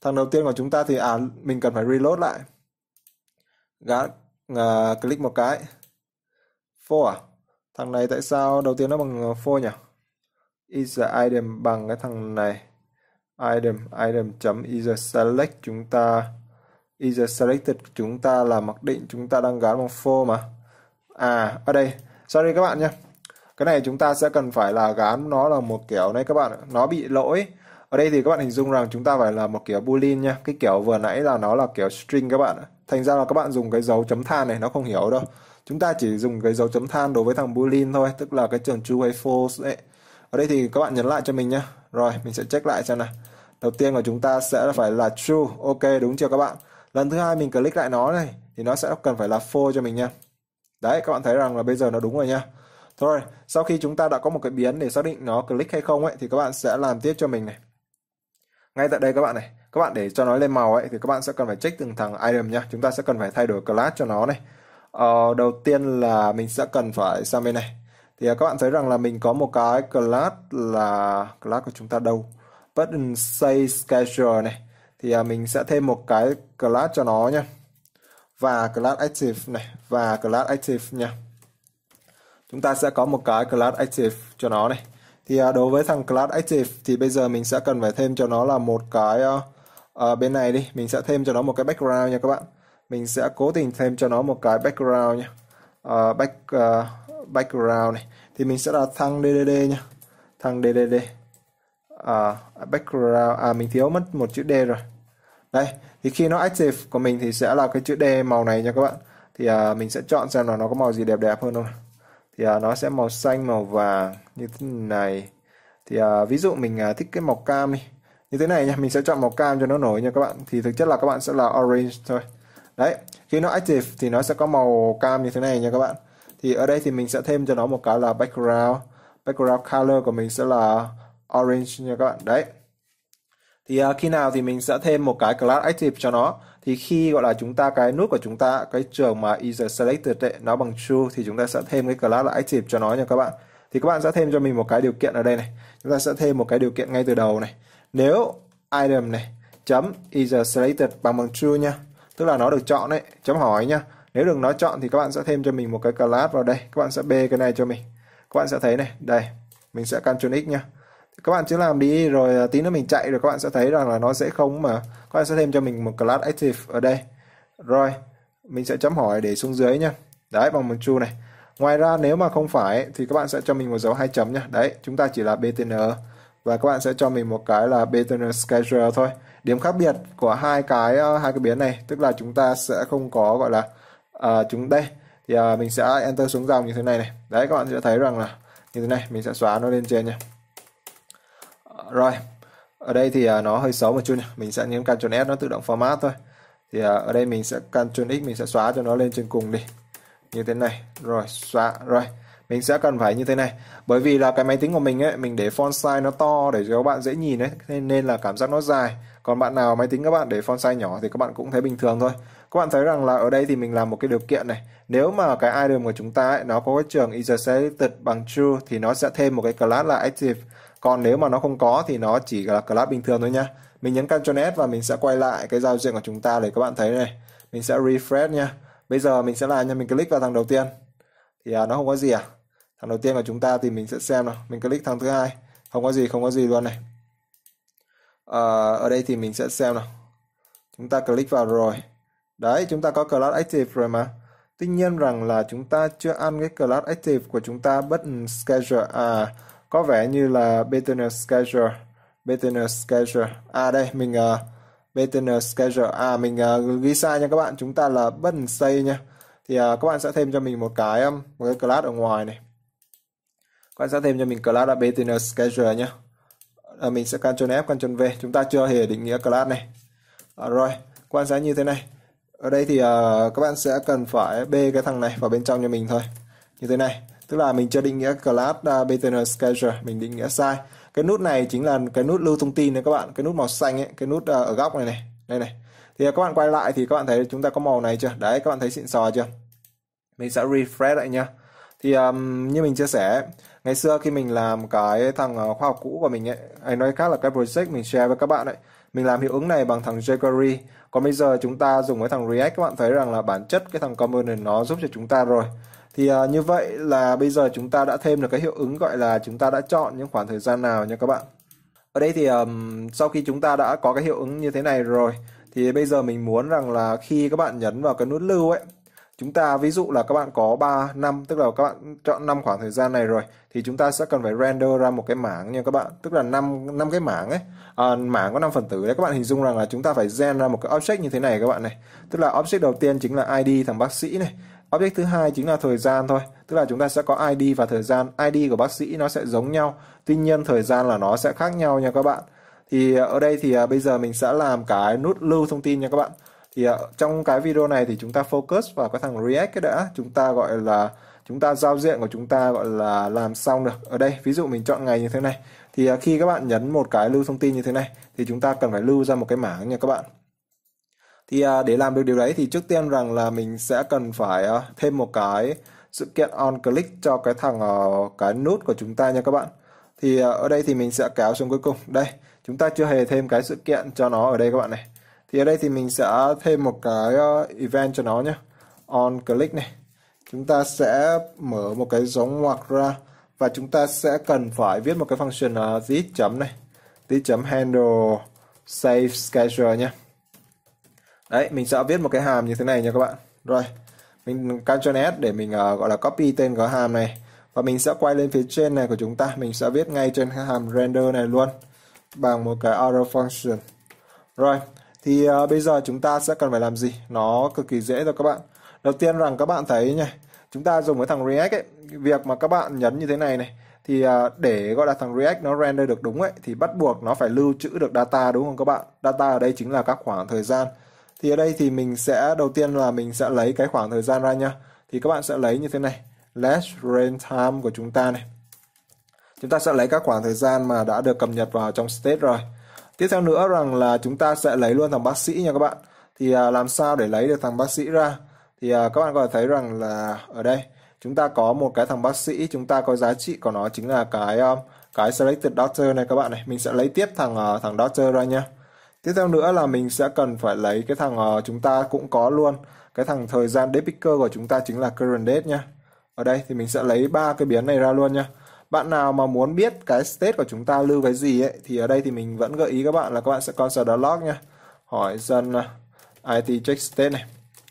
[SPEAKER 1] thằng đầu tiên của chúng ta thì à mình cần phải reload lại gắn uh, à, click một cái for à thằng này tại sao đầu tiên nó bằng à, for nhỉ is the item bằng cái thằng này item item.isSelect chúng ta isSelected chúng ta là mặc định chúng ta đang gắn bằng for mà à ở đây sorry các bạn nhé cái này chúng ta sẽ cần phải là gắn nó là một kiểu này các bạn nó bị lỗi ở đây thì các bạn hình dung rằng chúng ta phải là một kiểu boolean nha cái kiểu vừa nãy là nó là kiểu string các bạn thành ra là các bạn dùng cái dấu chấm than này nó không hiểu đâu chúng ta chỉ dùng cái dấu chấm than đối với thằng boolean thôi tức là cái trường true hay false ấy ở đây thì các bạn nhấn lại cho mình nhé rồi mình sẽ check lại xem nào đầu tiên của chúng ta sẽ phải là true ok đúng chưa các bạn lần thứ hai mình click lại nó này thì nó sẽ cần phải là false cho mình nha đấy các bạn thấy rằng là bây giờ nó đúng rồi nha thôi sau khi chúng ta đã có một cái biến để xác định nó click hay không ấy thì các bạn sẽ làm tiếp cho mình này ngay tại đây các bạn này các bạn để cho nó lên màu ấy thì các bạn sẽ cần phải check từng thằng item nhá chúng ta sẽ cần phải thay đổi class cho nó này ờ, đầu tiên là mình sẽ cần phải sang bên này thì à, các bạn thấy rằng là mình có một cái class là class của chúng ta đâu button say schedule này thì à, mình sẽ thêm một cái class cho nó nha và class active này và class active nha chúng ta sẽ có một cái class active cho nó này thì à, đối với thằng class active thì bây giờ mình sẽ cần phải thêm cho nó là một cái uh, bên này đi mình sẽ thêm cho nó một cái background nha các bạn mình sẽ cố tình thêm cho nó một cái background nha uh, back uh, background này thì mình sẽ là thăng DDD nha thăng DDD à, background à mình thiếu mất một chữ D rồi đây thì khi nó active của mình thì sẽ là cái chữ D màu này nha các bạn thì à, mình sẽ chọn xem là nó có màu gì đẹp đẹp hơn không thì à, nó sẽ màu xanh màu vàng như thế này thì à, ví dụ mình à, thích cái màu cam đi như thế này nha mình sẽ chọn màu cam cho nó nổi nha các bạn thì thực chất là các bạn sẽ là orange thôi đấy khi nó active thì nó sẽ có màu cam như thế này nha các bạn thì ở đây thì mình sẽ thêm cho nó một cái là background background color của mình sẽ là orange nha các bạn đấy thì uh, khi nào thì mình sẽ thêm một cái class active cho nó thì khi gọi là chúng ta cái nút của chúng ta cái trường mà is selected ấy, nó bằng true thì chúng ta sẽ thêm cái class là active cho nó nha các bạn thì các bạn sẽ thêm cho mình một cái điều kiện ở đây này chúng ta sẽ thêm một cái điều kiện ngay từ đầu này nếu item này chấm is selected bằng bằng true nha tức là nó được chọn đấy chấm hỏi nha nếu đừng nó chọn thì các bạn sẽ thêm cho mình một cái class vào đây các bạn sẽ bê cái này cho mình các bạn sẽ thấy này đây mình sẽ Ctrl X nhá các bạn cứ làm đi rồi à, tí nữa mình chạy rồi các bạn sẽ thấy rằng là nó sẽ không mà các bạn sẽ thêm cho mình một class active ở đây rồi mình sẽ chấm hỏi để xuống dưới nhá đấy bằng một chu này ngoài ra nếu mà không phải thì các bạn sẽ cho mình một dấu hai chấm nhá đấy chúng ta chỉ là btn và các bạn sẽ cho mình một cái là btn schedule thôi điểm khác biệt của hai cái à, hai cái biến này tức là chúng ta sẽ không có gọi là uh, chúng đây thì uh, mình sẽ enter xuống dòng như thế này này đấy các bạn sẽ thấy rằng là như thế này mình sẽ xóa nó lên trên nha à, rồi ở đây thì uh, nó hơi xấu một chút nha. mình sẽ nhấn Ctrl S nó tự động format thôi thì uh, ở đây mình sẽ Ctrl X mình sẽ xóa cho nó lên trên cùng đi như thế này rồi xóa rồi mình sẽ cần phải như thế này bởi vì là cái máy tính của mình ấy mình để font size nó to để cho các bạn dễ nhìn ấy nên là cảm giác nó dài còn bạn nào máy tính các bạn để font size nhỏ thì các bạn cũng thấy bình thường thôi các bạn thấy rằng là ở đây thì mình làm một cái điều kiện này nếu mà cái item của chúng ta ấy, nó có cái trường is selected bằng true thì nó sẽ thêm một cái class là active còn nếu mà nó không có thì nó chỉ là class bình thường thôi nhá mình nhấn Ctrl S và mình sẽ quay lại cái giao diện của chúng ta để các bạn thấy này mình sẽ refresh nha bây giờ mình sẽ làm nha mình click vào thằng đầu tiên thì à, nó không có gì à thằng đầu tiên của chúng ta thì mình sẽ xem nào mình click thằng thứ hai không có gì không có gì luôn này à, ở đây thì mình sẽ xem nào chúng ta click vào rồi Đấy, chúng ta có Cloud Active rồi mà. Tuy nhiên rằng là chúng ta chưa ăn cái Cloud Active của chúng ta button Schedule. À, có vẻ như là Beginner Schedule. Beginner Schedule. À đây, mình uh, à, Beginner Schedule. À, mình uh, ghi sai nha các bạn. Chúng ta là button say nha. Thì uh, các bạn sẽ thêm cho mình một cái um, một cái class ở ngoài này. Các bạn sẽ thêm cho mình class là Beginner Schedule nhé. À, mình sẽ Ctrl F, Ctrl V. Chúng ta chưa hề định nghĩa class này. À, rồi, quan sát như thế này ở đây thì uh, các bạn sẽ cần phải bê cái thằng này vào bên trong cho mình thôi như thế này tức là mình chưa định nghĩa class uh, btn schedule mình định nghĩa sai cái nút này chính là cái nút lưu thông tin đấy các bạn cái nút màu xanh ấy cái nút uh, ở góc này này đây này thì uh, các bạn quay lại thì các bạn thấy chúng ta có màu này chưa đấy các bạn thấy xịn sò chưa mình sẽ refresh lại nhá thì um, như mình chia sẻ ngày xưa khi mình làm cái thằng khoa học cũ của mình ấy anh nói khác là cái project mình share với các bạn ấy mình làm hiệu ứng này bằng thằng jQuery còn bây giờ chúng ta dùng cái thằng React các bạn thấy rằng là bản chất cái thằng component nó giúp cho chúng ta rồi thì uh, như vậy là bây giờ chúng ta đã thêm được cái hiệu ứng gọi là chúng ta đã chọn những khoảng thời gian nào nha các bạn ở đây thì um, sau khi chúng ta đã có cái hiệu ứng như thế này rồi thì bây giờ mình muốn rằng là khi các bạn nhấn vào cái nút lưu ấy chúng ta ví dụ là các bạn có 3 năm tức là các bạn chọn năm khoảng thời gian này rồi thì chúng ta sẽ cần phải render ra một cái mảng nha các bạn tức là năm năm cái mảng ấy à, mảng có 5 phần tử đấy các bạn hình dung rằng là chúng ta phải gen ra một cái object như thế này các bạn này tức là object đầu tiên chính là ID thằng bác sĩ này object thứ hai chính là thời gian thôi tức là chúng ta sẽ có ID và thời gian ID của bác sĩ nó sẽ giống nhau tuy nhiên thời gian là nó sẽ khác nhau nha các bạn thì ờ, ở đây thì ờ, bây giờ mình sẽ làm cái nút lưu thông tin nha các bạn thì à, trong cái video này thì chúng ta focus vào cái thằng React cái đã chúng ta gọi là chúng ta giao diện của chúng ta gọi là làm xong được ở đây ví dụ mình chọn ngày như thế này thì à, khi các bạn nhấn một cái lưu thông tin như thế này thì chúng ta cần phải lưu ra một cái mảng nha các bạn thì à, để làm được điều đấy thì trước tiên rằng là mình sẽ cần phải thêm một cái sự kiện on click cho cái thằng ờ, cái nút của chúng ta nha các bạn thì ở đây thì mình sẽ kéo xuống cuối cùng đây chúng ta chưa hề thêm cái sự kiện cho nó ở đây các bạn này thì ở đây thì mình sẽ thêm một cái ờ, event cho nó nhé on click này chúng ta sẽ mở một cái dấu ngoặc ra và chúng ta sẽ cần phải viết một cái function uh, this chấm này this chấm handle save schedule nhé đấy mình sẽ viết một cái hàm như thế này nha các bạn rồi mình Ctrl S để mình uh, gọi là copy tên cái hàm này và mình sẽ quay lên phía trên này của chúng ta mình sẽ viết ngay trên cái hàm render này luôn bằng một cái arrow function rồi thì uh, bây giờ chúng ta sẽ cần phải làm gì nó cực kỳ dễ rồi các bạn đầu tiên rằng các bạn thấy nhỉ chúng ta dùng cái thằng React ấy việc mà các bạn nhấn như thế này này thì à, để gọi là thằng React nó render được đúng ấy thì bắt buộc nó phải lưu trữ được data đúng không các bạn? Data ở đây chính là các khoảng thời gian. Thì ở đây thì mình sẽ đầu tiên là mình sẽ lấy cái khoảng thời gian ra nha. Thì các bạn sẽ lấy như thế này, let rain time của chúng ta này. Chúng ta sẽ lấy các khoảng thời gian mà đã được cập nhật vào trong state rồi tiếp theo nữa rằng là chúng ta sẽ lấy luôn thằng bác sĩ nha các bạn thì à, làm sao để lấy được thằng bác sĩ ra thì à, các bạn có thể thấy rằng là ở đây chúng ta có một cái thằng bác sĩ chúng ta có giá trị của nó chính là cái à, cái selected doctor này các bạn này mình sẽ lấy tiếp thằng à, thằng doctor ra nha tiếp theo nữa là mình sẽ cần phải lấy cái thằng à, chúng ta cũng có luôn cái thằng thời gian date picker của chúng ta chính là current date nha ở đây thì mình sẽ lấy ba cái biến này ra luôn nha bạn nào mà muốn biết cái state của chúng ta lưu cái gì ấy thì ở đây thì mình vẫn gợi ý các bạn là các bạn sẽ console log nha hỏi dân à, it check state này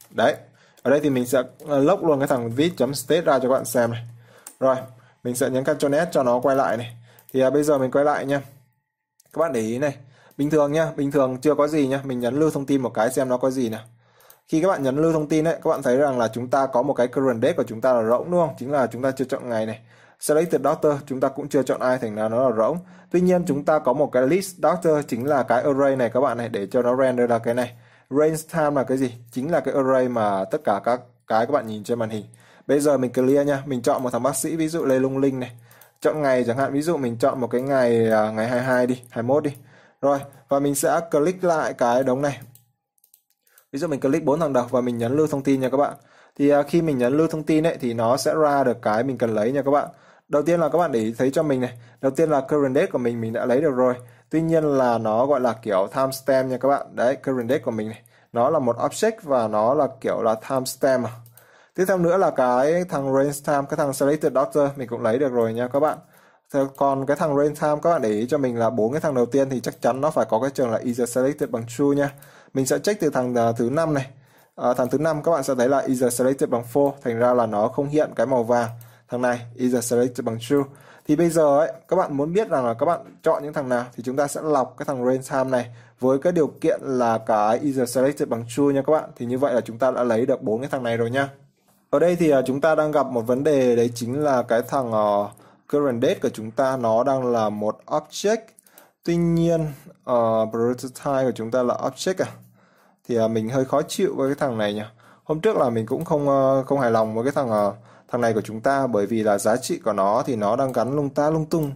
[SPEAKER 1] đấy ở đây thì mình sẽ ờ, lốc luôn cái thằng vid state ra cho các bạn xem này rồi mình sẽ nhấn Ctrl S cho nó quay lại này thì à, bây giờ mình quay lại nha các bạn để ý này bình thường nhá bình thường chưa có gì nhá mình nhấn lưu thông tin một cái xem nó có gì nào khi các bạn nhấn lưu thông tin ấy các bạn thấy rằng là chúng ta có một cái current date của chúng ta là rỗng đúng không chính là chúng ta chưa chọn ngày này Selected Doctor chúng ta cũng chưa chọn ai thành ra nó là rỗng. Tuy nhiên chúng ta có một cái list Doctor chính là cái array này các bạn này để cho nó render là cái này. Range time là cái gì? Chính là cái array mà tất cả các cái các bạn nhìn trên màn hình. Bây giờ mình clear nha, mình chọn một thằng bác sĩ ví dụ Lê Lung Linh này. Chọn ngày chẳng hạn, ví dụ mình chọn một cái ngày à, ngày 22 đi, 21 đi. Rồi, và mình sẽ click lại cái đống này. Ví dụ mình click bốn thằng đầu và mình nhấn lưu thông tin nha các bạn. Thì à, khi mình nhấn lưu thông tin ấy thì nó sẽ ra được cái mình cần lấy nha các bạn đầu tiên là các bạn để ý thấy cho mình này đầu tiên là current date của mình mình đã lấy được rồi tuy nhiên là nó gọi là kiểu timestamp nha các bạn đấy current date của mình này nó là một object và nó là kiểu là timestamp tiếp theo nữa là cái thằng range time cái thằng selected doctor mình cũng lấy được rồi nha các bạn còn cái thằng range time các bạn để ý cho mình là bốn cái thằng đầu tiên thì chắc chắn nó phải có cái trường là is selected bằng true nha mình sẽ check từ thằng à, thứ năm này à, thằng thứ năm các bạn sẽ thấy là is selected bằng false thành ra là nó không hiện cái màu vàng thằng này is a selected bằng true thì bây giờ ấy các bạn muốn biết rằng là các bạn chọn những thằng nào thì chúng ta sẽ lọc cái thằng range time này với cái điều kiện là cái is a selected bằng true nha các bạn thì như vậy là chúng ta đã lấy được bốn cái thằng này rồi nha ở đây thì à, chúng ta đang gặp một vấn đề đấy chính là cái thằng à, current date của chúng ta nó đang là một object tuy nhiên uh, prototype của chúng ta là object à thì uh, mình hơi khó chịu với cái thằng này nhỉ hôm trước là mình cũng không uh, không hài lòng với cái thằng uh, thằng này của chúng ta bởi vì là giá trị của nó thì nó đang gắn lung ta lung tung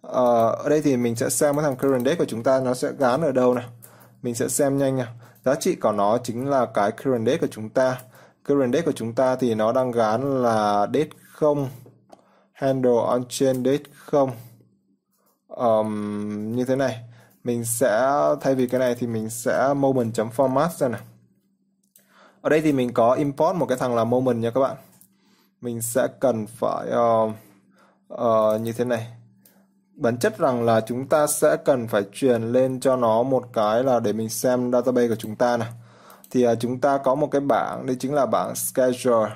[SPEAKER 1] ờ, ở đây thì mình sẽ xem cái thằng current date của chúng ta nó sẽ gắn ở đâu này mình sẽ xem nhanh nào giá trị của nó chính là cái current date của chúng ta current date của chúng ta thì nó đang gắn là date 0 handle on chain date 0 um, như thế này mình sẽ thay vì cái này thì mình sẽ moment.format ra nè ở đây thì mình có import một cái thằng là moment nha các bạn mình sẽ cần phải uh, uh, như thế này bản chất rằng là chúng ta sẽ cần phải truyền lên cho nó một cái là để mình xem database của chúng ta này thì uh, chúng ta có một cái bảng đây chính là bảng schedule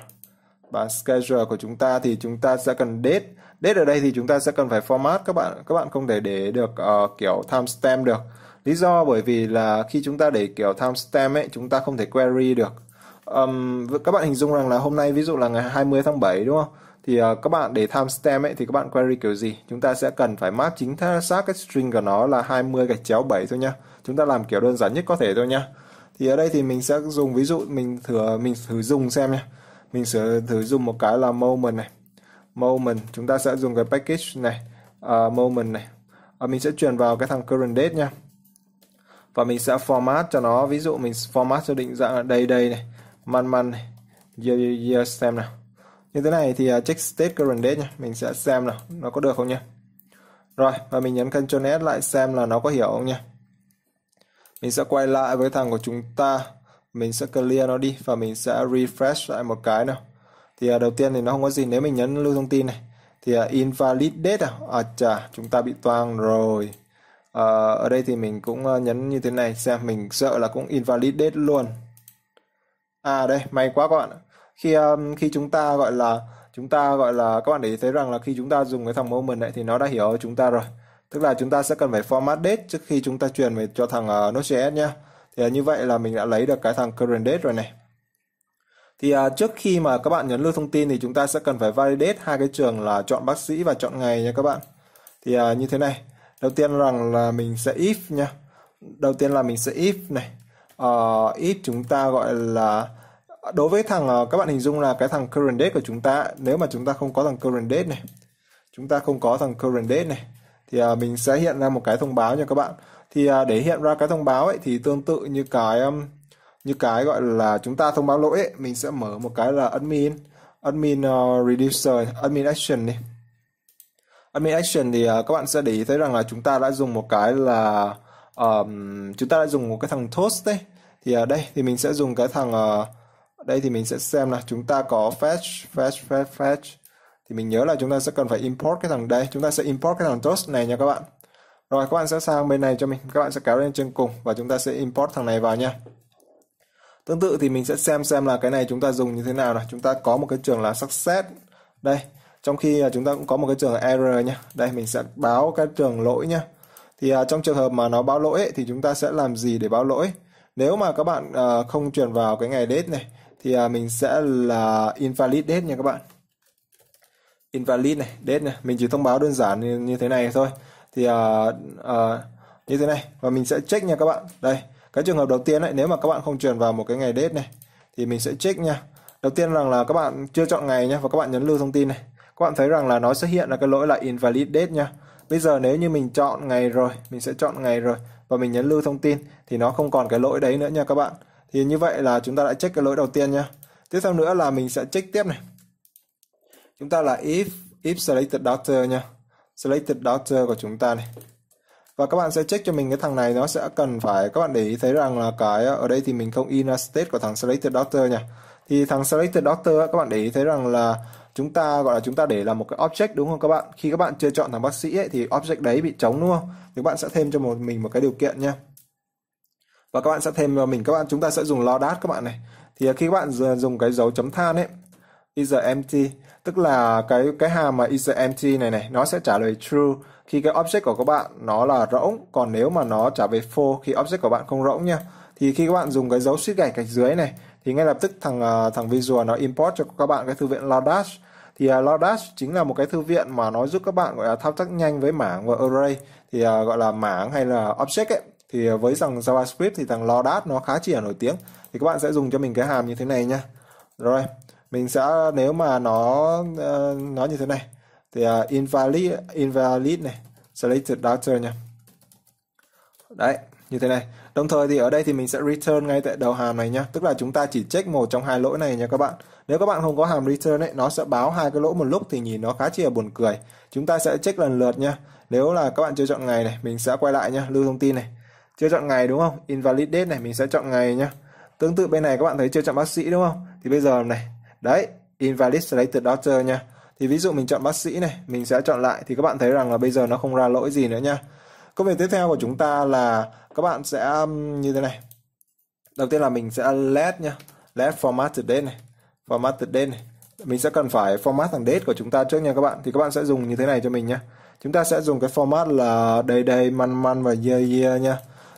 [SPEAKER 1] bảng schedule của chúng ta thì chúng ta sẽ cần date date ở đây thì chúng ta sẽ cần phải format các bạn các bạn không thể để được uh, kiểu timestamp được lý do bởi vì là khi chúng ta để kiểu timestamp ấy chúng ta không thể query được um, các bạn hình dung rằng là hôm nay ví dụ là ngày 20 tháng 7 đúng không? Thì uh, các bạn để time stamp ấy thì các bạn query kiểu gì? Chúng ta sẽ cần phải map chính xác cái string của nó là 20 gạch chéo 7 thôi nhá. Chúng ta làm kiểu đơn giản nhất có thể thôi nhá. Thì ở đây thì mình sẽ dùng ví dụ mình thử mình thử dùng xem nhá. Mình sẽ thử dùng một cái là moment này. Moment chúng ta sẽ dùng cái package này uh, moment này. Uh, mình sẽ truyền vào cái thằng current date nha và mình sẽ format cho nó ví dụ mình format cho định dạng là đây đây này man man year, giờ giờ xem nào như thế này thì à, check state current date nha mình sẽ xem nào nó có được không nha rồi và mình nhấn Ctrl S lại xem là nó có hiểu không nha mình sẽ quay lại với thằng của chúng ta mình sẽ clear nó đi và mình sẽ refresh lại một cái nào thì à, đầu tiên thì nó không có gì nếu mình nhấn lưu thông tin này thì uh, invalid date à? à chà chúng ta bị toàn rồi uh, ở đây thì mình cũng uh, nhấn như thế này xem mình sợ là cũng invalid date luôn À đây, may quá các bạn ạ. Khi um, khi chúng ta gọi là chúng ta gọi là các bạn để ý thấy rằng là khi chúng ta dùng cái thằng moment này thì nó đã hiểu chúng ta rồi. Tức là chúng ta sẽ cần phải format date trước khi chúng ta truyền về cho thằng uh, Node.js nhá. Thì uh, như vậy là mình đã lấy được cái thằng current date rồi này. Thì uh, trước khi mà các bạn nhấn lưu thông tin thì chúng ta sẽ cần phải validate hai cái trường là chọn bác sĩ và chọn ngày nha các bạn. Thì uh, như thế này. Đầu tiên rằng là mình sẽ if nha. Đầu tiên là mình sẽ if này uh, ít chúng ta gọi là đối với thằng ờ, các bạn hình dung là cái thằng current date của chúng ta nếu mà chúng ta không có thằng current date này chúng ta không có thằng current date này thì uh, mình sẽ hiện ra một cái thông báo cho các bạn thì uh, để hiện ra cái thông báo ấy thì tương tự như cái um, như cái gọi là chúng ta thông báo lỗi ấy, mình sẽ mở một cái là admin admin uh, reducer admin action đi admin action thì uh, các bạn sẽ để ý thấy rằng là chúng ta đã dùng một cái là um, chúng ta đã dùng một cái thằng toast đấy thì ở à, đây thì mình sẽ dùng cái thằng à, đây thì mình sẽ xem là chúng ta có fetch fetch fetch fetch thì mình nhớ là chúng ta sẽ cần phải import cái thằng đây chúng ta sẽ import cái thằng toast này nha các bạn rồi các bạn sẽ sang bên này cho mình các bạn sẽ kéo lên trên cùng và chúng ta sẽ import thằng này vào nha tương tự thì mình sẽ xem xem là cái này chúng ta dùng như thế nào là chúng ta có một cái trường là success đây trong khi chúng ta cũng có một cái trường là error nha đây mình sẽ báo cái trường lỗi nha thì à, trong trường hợp mà nó báo lỗi thì chúng ta sẽ làm gì để báo lỗi nếu mà các bạn uh, không chuyển vào cái ngày date này thì uh, mình sẽ là invalid date nha các bạn invalid này date này mình chỉ thông báo đơn giản như, như thế này thôi thì uh, uh, như thế này và mình sẽ check nha các bạn đây cái trường hợp đầu tiên ấy, nếu mà các bạn không chuyển vào một cái ngày date này thì mình sẽ check nha đầu tiên rằng là các bạn chưa chọn ngày nhé và các bạn nhấn lưu thông tin này các bạn thấy rằng là nó sẽ hiện là cái lỗi là invalid date nha bây giờ nếu như mình chọn ngày rồi mình sẽ chọn ngày rồi và mình nhấn lưu thông tin thì nó không còn cái lỗi đấy nữa nha các bạn thì như vậy là chúng ta đã check cái lỗi đầu tiên nha tiếp theo nữa là mình sẽ check tiếp này chúng ta là if if selected doctor nha selected doctor của chúng ta này và các bạn sẽ check cho mình cái thằng này nó sẽ cần phải các bạn để ý thấy rằng là cái ở đây thì mình không in state của thằng selected doctor nha thì thằng selected doctor các bạn để ý thấy rằng là chúng ta gọi là chúng ta để là một cái object đúng không các bạn khi các bạn chưa chọn thằng bác sĩ ấy, thì object đấy bị trống đúng không thì các bạn sẽ thêm cho một mình một cái điều kiện nha và các bạn sẽ thêm vào mình các bạn chúng ta sẽ dùng lo Lodat các bạn này thì khi các bạn dùng cái dấu chấm than ấy is empty tức là cái cái hàm mà is empty này này nó sẽ trả lời true khi cái object của các bạn nó là rỗng còn nếu mà nó trả về false khi object của bạn không rỗng nha thì khi các bạn dùng cái dấu suýt gạch gạch dưới này thì ngay lập tức thằng à, thằng Visual nó import cho các bạn cái thư viện lodash thì uh, Laudash chính là một cái thư viện mà nó giúp các bạn gọi là thao tác nhanh với mảng và array thì uh, gọi là mảng hay là object ấy thì uh, với dòng JavaScript thì thằng lodash nó khá chỉ là nổi tiếng thì các bạn sẽ dùng cho mình cái hàm như thế này nhá rồi mình sẽ nếu mà nó uh, nó như thế này thì uh, invalid invalid này selected data nha đấy như thế này Đồng thời thì ở đây thì mình sẽ return ngay tại đầu hàm này nhá, tức là chúng ta chỉ check một trong hai lỗi này nha các bạn. Nếu các bạn không có hàm return ấy, nó sẽ báo hai cái lỗi một lúc thì nhìn nó khá chi là buồn cười. Chúng ta sẽ check lần lượt nhá. Nếu là các bạn chưa chọn ngày này, mình sẽ quay lại nhá, lưu thông tin này. Chưa chọn ngày đúng không? Invalid date này mình sẽ chọn ngày nhá. Tương tự bên này các bạn thấy chưa chọn bác sĩ đúng không? Thì bây giờ này, đấy, invalid selected doctor nha. Thì ví dụ mình chọn bác sĩ này, mình sẽ chọn lại thì các bạn thấy rằng là bây giờ nó không ra lỗi gì nữa nha công việc tiếp theo của chúng ta là các bạn sẽ um, như thế này đầu tiên là mình sẽ let nhá let format the date này format the date này mình sẽ cần phải format thằng date của chúng ta trước nha các bạn thì các bạn sẽ dùng như thế này cho mình nhá chúng ta sẽ dùng cái format là day day man man và year year nha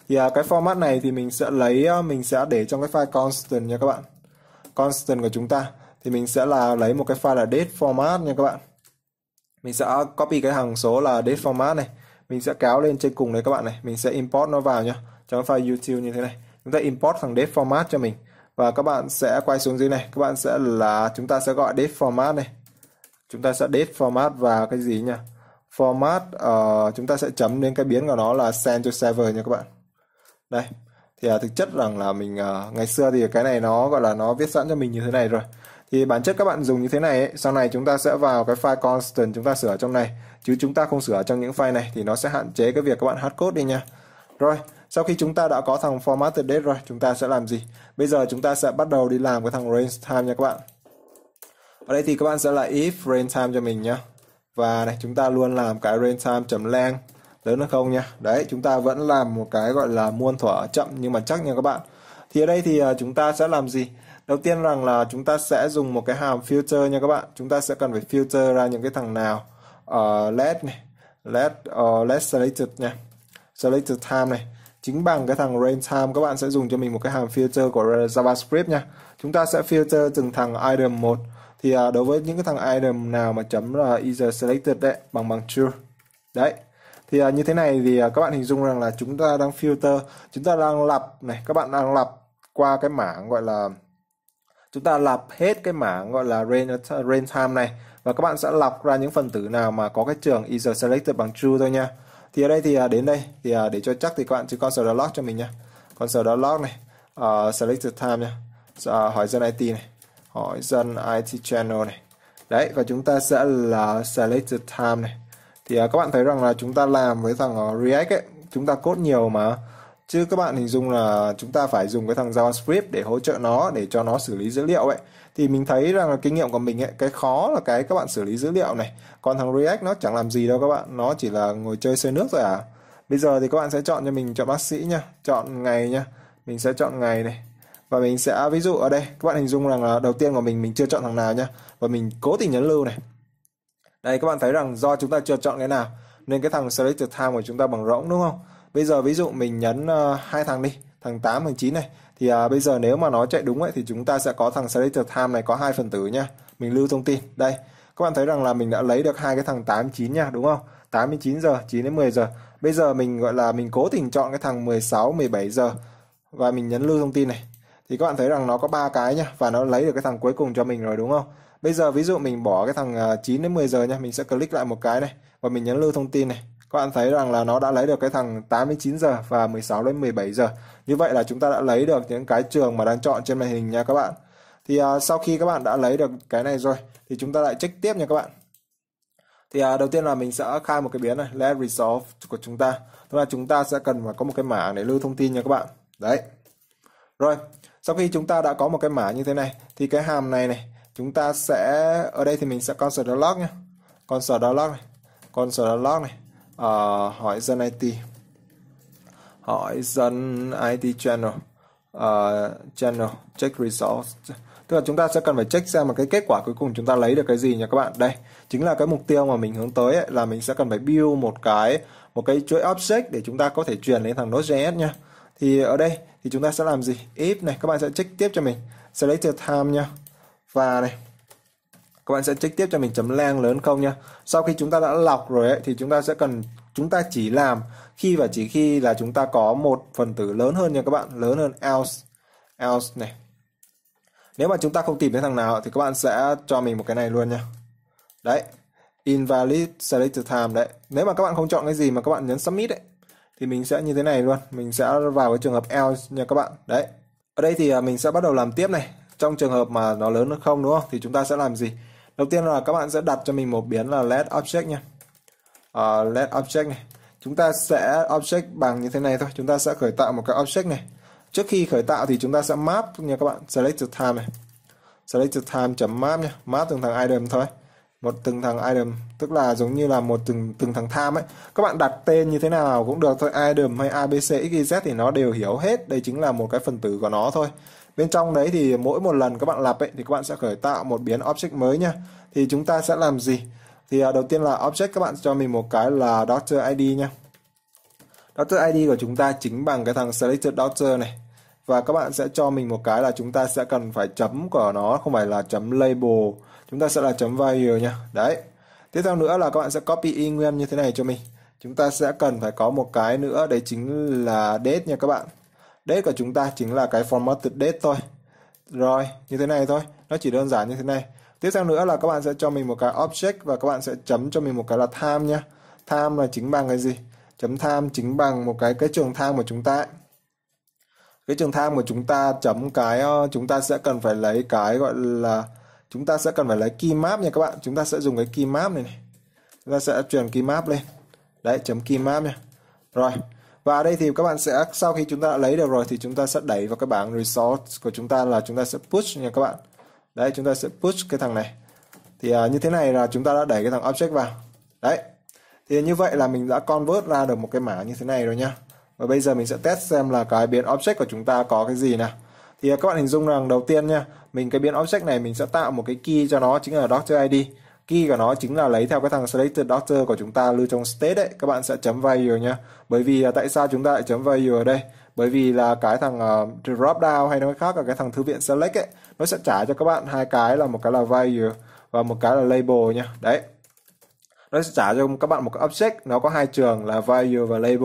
[SPEAKER 1] thì à, cái format này thì mình sẽ lấy ờ, mình sẽ để trong cái file constant nha các bạn constant của chúng ta thì mình sẽ là lấy một cái file là date format nha các bạn mình sẽ copy cái hằng số là date format này mình sẽ kéo lên trên cùng đấy các bạn này mình sẽ import nó vào nhá trong file YouTube như thế này chúng ta import thằng date format cho mình và các bạn sẽ quay xuống dưới này các bạn sẽ là chúng ta sẽ gọi date format này chúng ta sẽ date format và cái gì nhá, format uh, chúng ta sẽ chấm lên cái biến của nó là send to server nha các bạn đây thì uh, thực chất rằng là mình uh, ngày xưa thì cái này nó gọi là nó viết sẵn cho mình như thế này rồi thì bản chất các bạn dùng như thế này ấy, sau này chúng ta sẽ vào cái file constant chúng ta sửa trong này chứ chúng ta không sửa trong những file này thì nó sẽ hạn chế cái việc các bạn hard code đi nha rồi sau khi chúng ta đã có thằng formatted date rồi chúng ta sẽ làm gì bây giờ chúng ta sẽ bắt đầu đi làm cái thằng range time nha các bạn ở đây thì các bạn sẽ là if range time cho mình nhá và này chúng ta luôn làm cái range time chấm lang lớn hơn không nhá đấy chúng ta vẫn làm một cái gọi là muôn thuở chậm nhưng mà chắc nha các bạn thì ở đây thì ờ, chúng ta sẽ làm gì đầu tiên rằng là chúng ta sẽ dùng một cái hàm filter nha các bạn chúng ta sẽ cần phải filter ra những cái thằng nào uh, ờ, let này let uh, ờ, let selected nha selected time này chính bằng cái thằng range time các bạn sẽ dùng cho mình một cái hàm filter của javascript nha chúng ta sẽ filter từng thằng item một thì uh, đối với những cái thằng item nào mà chấm là uh, is selected đấy bằng bằng true đấy thì uh, như thế này thì uh, các bạn hình dung rằng là chúng ta đang filter chúng ta đang lặp này các bạn đang lặp qua cái mảng gọi là chúng ta lọc hết cái mảng gọi là range, range time này và các bạn sẽ lọc ra những phần tử nào mà có cái trường is selected bằng true thôi nha thì ở đây thì à, đến đây thì à, để cho chắc thì các bạn chỉ console log cho mình nha console log này uh, selected time nha uh, hỏi dân IT này hỏi dân IT channel này đấy và chúng ta sẽ là selected time này thì uh, các bạn thấy rằng là chúng ta làm với thằng uh, React ấy chúng ta cốt nhiều mà chứ các bạn hình dung là chúng ta phải dùng cái thằng JavaScript để hỗ trợ nó để cho nó xử lý dữ liệu ấy thì mình thấy rằng là kinh nghiệm của mình ấy cái khó là cái các bạn xử lý dữ liệu này còn thằng React nó chẳng làm gì đâu các bạn nó chỉ là ngồi chơi xơi nước rồi à bây giờ thì các bạn sẽ chọn cho mình chọn bác sĩ nha chọn ngày nha mình sẽ chọn ngày này và mình sẽ ví dụ ở đây các bạn hình dung rằng là đầu tiên của mình mình chưa chọn thằng nào nha và mình cố tình nhấn lưu này đây các bạn thấy rằng do chúng ta chưa chọn cái nào nên cái thằng selected time của chúng ta bằng rỗng đúng không bây giờ ví dụ mình nhấn ờ, hai thằng đi thằng 8 thằng 9 này thì à, bây giờ nếu mà nó chạy đúng ấy thì chúng ta sẽ có thằng selected time này có hai phần tử nha mình lưu thông tin đây các bạn thấy rằng là mình đã lấy được hai cái thằng 8 9 nha đúng không 8 đến 9 giờ 9 đến 10 giờ bây giờ mình gọi là mình cố tình chọn cái thằng 16 17 giờ và mình nhấn lưu thông tin này thì các bạn thấy rằng nó có ba cái nha và nó lấy được cái thằng cuối cùng cho mình rồi đúng không bây giờ ví dụ mình bỏ cái thằng 9 ờ, đến 10 giờ nha mình sẽ click lại một cái này và mình nhấn lưu thông tin này các bạn thấy rằng là nó đã lấy được cái thằng 89 giờ và 16 đến 17 giờ như vậy là chúng ta đã lấy được những cái trường mà đang chọn trên màn hình nha các bạn thì à, sau khi các bạn đã lấy được cái này rồi thì chúng ta lại check tiếp nha các bạn thì à, đầu tiên là mình sẽ khai một cái biến này let resolve của chúng ta tức là chúng ta sẽ cần phải có một cái mảng để lưu thông tin nha các bạn đấy rồi sau khi chúng ta đã có một cái mã như thế này thì cái hàm này này chúng ta sẽ ở đây thì mình sẽ console log nha console log này console log này uh, hỏi dân IT hỏi dân IT channel uh, channel check results tức là chúng ta sẽ cần phải check xem mà cái kết quả cuối cùng chúng ta lấy được cái gì nha các bạn đây chính là cái mục tiêu mà mình hướng tới ấy, là mình sẽ cần phải build một cái một cái chuỗi object để chúng ta có thể truyền lên thằng Node.js nha thì ở đây thì chúng ta sẽ làm gì if này các bạn sẽ check tiếp cho mình sẽ lấy từ time nha và này các bạn sẽ trực tiếp cho mình chấm len lớn không nhá sau khi chúng ta đã lọc rồi ấy, thì chúng ta sẽ cần chúng ta chỉ làm khi và chỉ khi là chúng ta có một phần tử lớn hơn nha các bạn lớn hơn else else này nếu mà chúng ta không tìm thấy thằng nào thì các bạn sẽ cho mình một cái này luôn nha đấy invalid selected time đấy nếu mà các bạn không chọn cái gì mà các bạn nhấn submit ấy thì mình sẽ như thế này luôn mình sẽ vào cái trường hợp else nha các bạn đấy ở đây thì à, mình sẽ bắt đầu làm tiếp này trong trường hợp mà nó lớn hơn không đúng không thì chúng ta sẽ làm gì đầu tiên là các bạn sẽ đặt cho mình một biến là let object nha uh, let object này chúng ta sẽ object bằng như thế này thôi chúng ta sẽ khởi tạo một cái object này trước khi khởi tạo thì chúng ta sẽ map nha các bạn select the time này select the time chấm map nha map từng thằng item thôi một từng thằng item tức là giống như là một từng từng thằng tham ấy các bạn đặt tên như thế nào cũng được thôi item hay abc xyz thì nó đều hiểu hết đây chính là một cái phần tử của nó thôi bên trong đấy thì mỗi một lần các bạn lặp ấy, thì các bạn sẽ khởi tạo một biến object mới nhá thì chúng ta sẽ làm gì thì à, đầu tiên là object các bạn cho mình một cái là doctor id nhá doctor id của chúng ta chính bằng cái thằng selected doctor này và các bạn sẽ cho mình một cái là chúng ta sẽ cần phải chấm của nó không phải là chấm label chúng ta sẽ là chấm value nhá đấy tiếp theo nữa là các bạn sẽ copy y nguyên như thế này cho mình chúng ta sẽ cần phải có một cái nữa đấy chính là date nha các bạn date của chúng ta chính là cái formatted date thôi rồi như thế này thôi nó chỉ đơn giản như thế này tiếp theo nữa là các bạn sẽ cho mình một cái object và các bạn sẽ chấm cho mình một cái là time nhá time là chính bằng cái gì chấm time chính bằng một cái cái trường time của chúng ta cái trường time của chúng ta chấm cái ờ, chúng ta sẽ cần phải lấy cái gọi là chúng ta sẽ cần phải lấy key map nha các bạn chúng ta sẽ dùng cái key map này, này. chúng ta sẽ chuyển key map lên đấy chấm key map nha rồi và ở đây thì các bạn sẽ sau khi chúng ta đã lấy được rồi thì chúng ta sẽ đẩy vào cái bảng resource của chúng ta là chúng ta sẽ push nha các bạn đấy chúng ta sẽ push cái thằng này thì à, như thế này là chúng ta đã đẩy cái thằng object vào đấy thì như vậy là mình đã convert ra được một cái mã như thế này rồi nhá và bây giờ mình sẽ test xem là cái biến object của chúng ta có cái gì nè thì à, các bạn hình dung rằng đầu tiên nha mình cái biến object này mình sẽ tạo một cái key cho nó chính là doctor id key của nó chính là lấy theo cái thằng selected doctor của chúng ta lưu trong state đấy các bạn sẽ chấm value nhá bởi vì à, tại sao chúng ta lại chấm value ở đây bởi vì là cái thằng uh, drop down hay nói khác là cái thằng thư viện select ấy nó sẽ trả cho các bạn hai cái là một cái là value và một cái là label nhá đấy nó sẽ trả cho các bạn một cái object nó có hai trường là value và label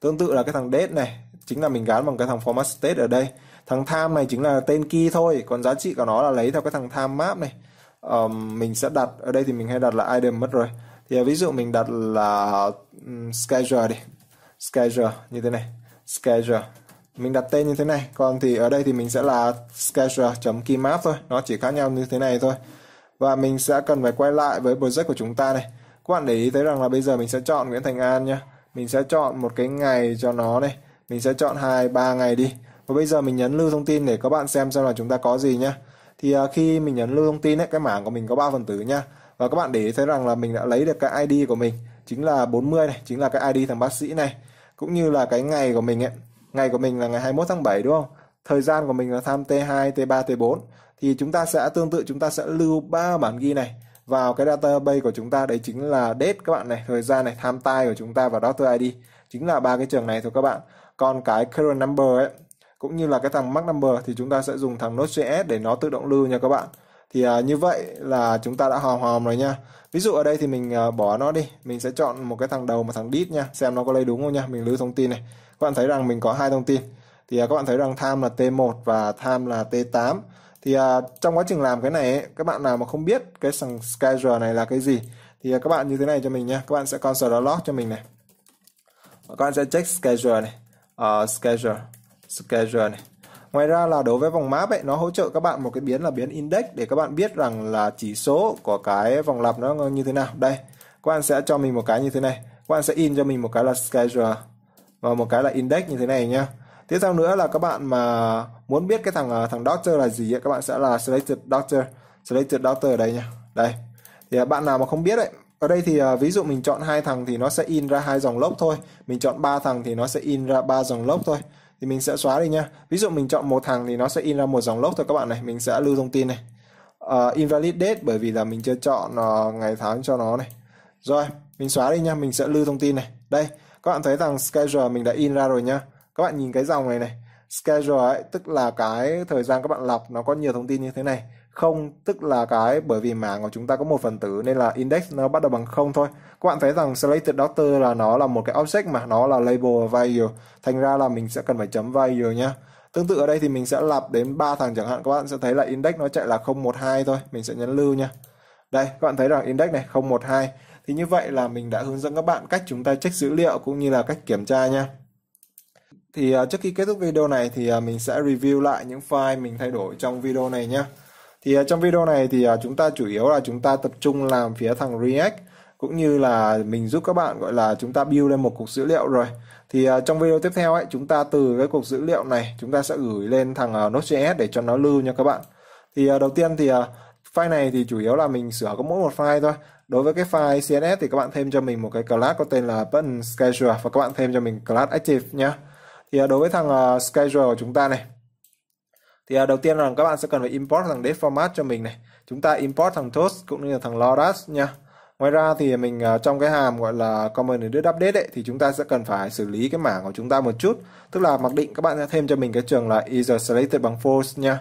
[SPEAKER 1] tương tự là cái thằng date này chính là mình gắn bằng cái thằng format state ở đây thằng time này chính là tên key thôi còn giá trị của nó là lấy theo cái thằng time map này um, mình sẽ đặt ở đây thì mình hay đặt là item mất rồi thì à, ví dụ mình đặt là um, schedule đi schedule như thế này schedule mình đặt tên như thế này còn thì ở đây thì mình sẽ là schedule keymap thôi nó chỉ khác nhau như thế này thôi và mình sẽ cần phải quay lại với project của chúng ta này các bạn để ý thấy rằng là bây giờ mình sẽ chọn Nguyễn Thành An nhá mình sẽ chọn một cái ngày cho nó này mình sẽ chọn hai ba ngày đi và bây giờ mình nhấn lưu thông tin để các bạn xem xem là chúng ta có gì nhá thì à, khi mình nhấn lưu thông tin ấy, cái mảng của mình có ba phần tử nha và các bạn để thấy rằng là mình đã lấy được cái ID của mình chính là 40 này chính là cái ID thằng bác sĩ này cũng như là cái ngày của mình ấy ngày của mình là ngày 21 tháng 7 đúng không thời gian của mình là tham T2 T3 T4 thì chúng ta sẽ tương tự chúng ta sẽ lưu ba bản ghi này vào cái database của chúng ta đấy chính là date các bạn này thời gian này tham tai của chúng ta và doctor ID chính là ba cái trường này thôi các bạn còn cái current number ấy cũng như là cái thằng mark number thì chúng ta sẽ dùng thằng node.js để nó tự động lưu nha các bạn thì à, như vậy là chúng ta đã hòm hòm rồi nha ví dụ ở đây thì mình à, bỏ nó đi mình sẽ chọn một cái thằng đầu mà thằng đít nha xem nó có lấy đúng không nha mình lưu thông tin này các bạn thấy rằng mình có hai thông tin thì à, các bạn thấy rằng time là t1 và time là t8 thì à, trong quá trình làm cái này ấy, các bạn nào mà không biết cái thằng schedule này là cái gì thì à, các bạn như thế này cho mình nha các bạn sẽ console log cho mình này các bạn sẽ check schedule này uh, ờ, schedule schedule này Ngoài ra là đối với vòng map ấy, nó hỗ trợ các bạn một cái biến là biến index để các bạn biết rằng là chỉ số của cái vòng lặp nó như thế nào. Đây, các bạn sẽ cho mình một cái như thế này. Các bạn sẽ in cho mình một cái là schedule và một cái là index như thế này nhá. Tiếp theo nữa là các bạn mà muốn biết cái thằng à, thằng doctor là gì ấy, các bạn sẽ là selected doctor, selected doctor ở đây nhá. Đây. Thì à, bạn nào mà không biết ấy, ở đây thì à, ví dụ mình chọn hai thằng thì nó sẽ in ra hai dòng lốc thôi, mình chọn ba thằng thì nó sẽ in ra ba dòng lốc thôi thì mình sẽ xóa đi nha ví dụ mình chọn một thằng thì nó sẽ in ra một dòng lốc thôi các bạn này mình sẽ lưu thông tin này uh, invalid date bởi vì là mình chưa chọn uh, ngày tháng cho nó này rồi mình xóa đi nha mình sẽ lưu thông tin này đây các bạn thấy rằng schedule mình đã in ra rồi nhá các bạn nhìn cái dòng này này schedule ấy tức là cái thời gian các bạn lọc nó có nhiều thông tin như thế này không tức là cái bởi vì mảng của chúng ta có một phần tử nên là index nó bắt đầu bằng không thôi các bạn thấy rằng selected doctor là nó là một cái object mà nó là label và value thành ra là mình sẽ cần phải chấm value nhá tương tự ở đây thì mình sẽ lặp đến ba thằng chẳng hạn các bạn sẽ thấy là index nó chạy là 012 thôi mình sẽ nhấn lưu nha đây các bạn thấy rằng index này 012 thì như vậy là mình đã hướng dẫn các bạn cách chúng ta check dữ liệu cũng như là cách kiểm tra nha thì à, trước khi kết thúc video này thì à, mình sẽ review lại những file mình thay đổi trong video này nhé thì à, trong video này thì à, chúng ta chủ yếu là chúng ta tập trung làm phía thằng React cũng như là mình giúp các bạn gọi là chúng ta build lên một cục dữ liệu rồi thì à, trong video tiếp theo ấy chúng ta từ cái cục dữ liệu này chúng ta sẽ gửi lên thằng Node.js để cho nó lưu nha các bạn thì đầu tiên thì file này thì chủ yếu là mình sửa có mỗi một file thôi đối với cái file CSS thì các bạn thêm cho mình một cái class có tên là button schedule và các bạn thêm cho mình class active nhé thì đối với thằng schedule của chúng ta này thì à, đầu tiên là các bạn sẽ cần phải import thằng date format cho mình này chúng ta import thằng toast cũng như là thằng lodas nha ngoài ra thì mình à, trong cái hàm gọi là common để update ấy, thì chúng ta sẽ cần phải xử lý cái mảng của chúng ta một chút tức là mặc định các bạn sẽ thêm cho mình cái trường là is selected bằng false nha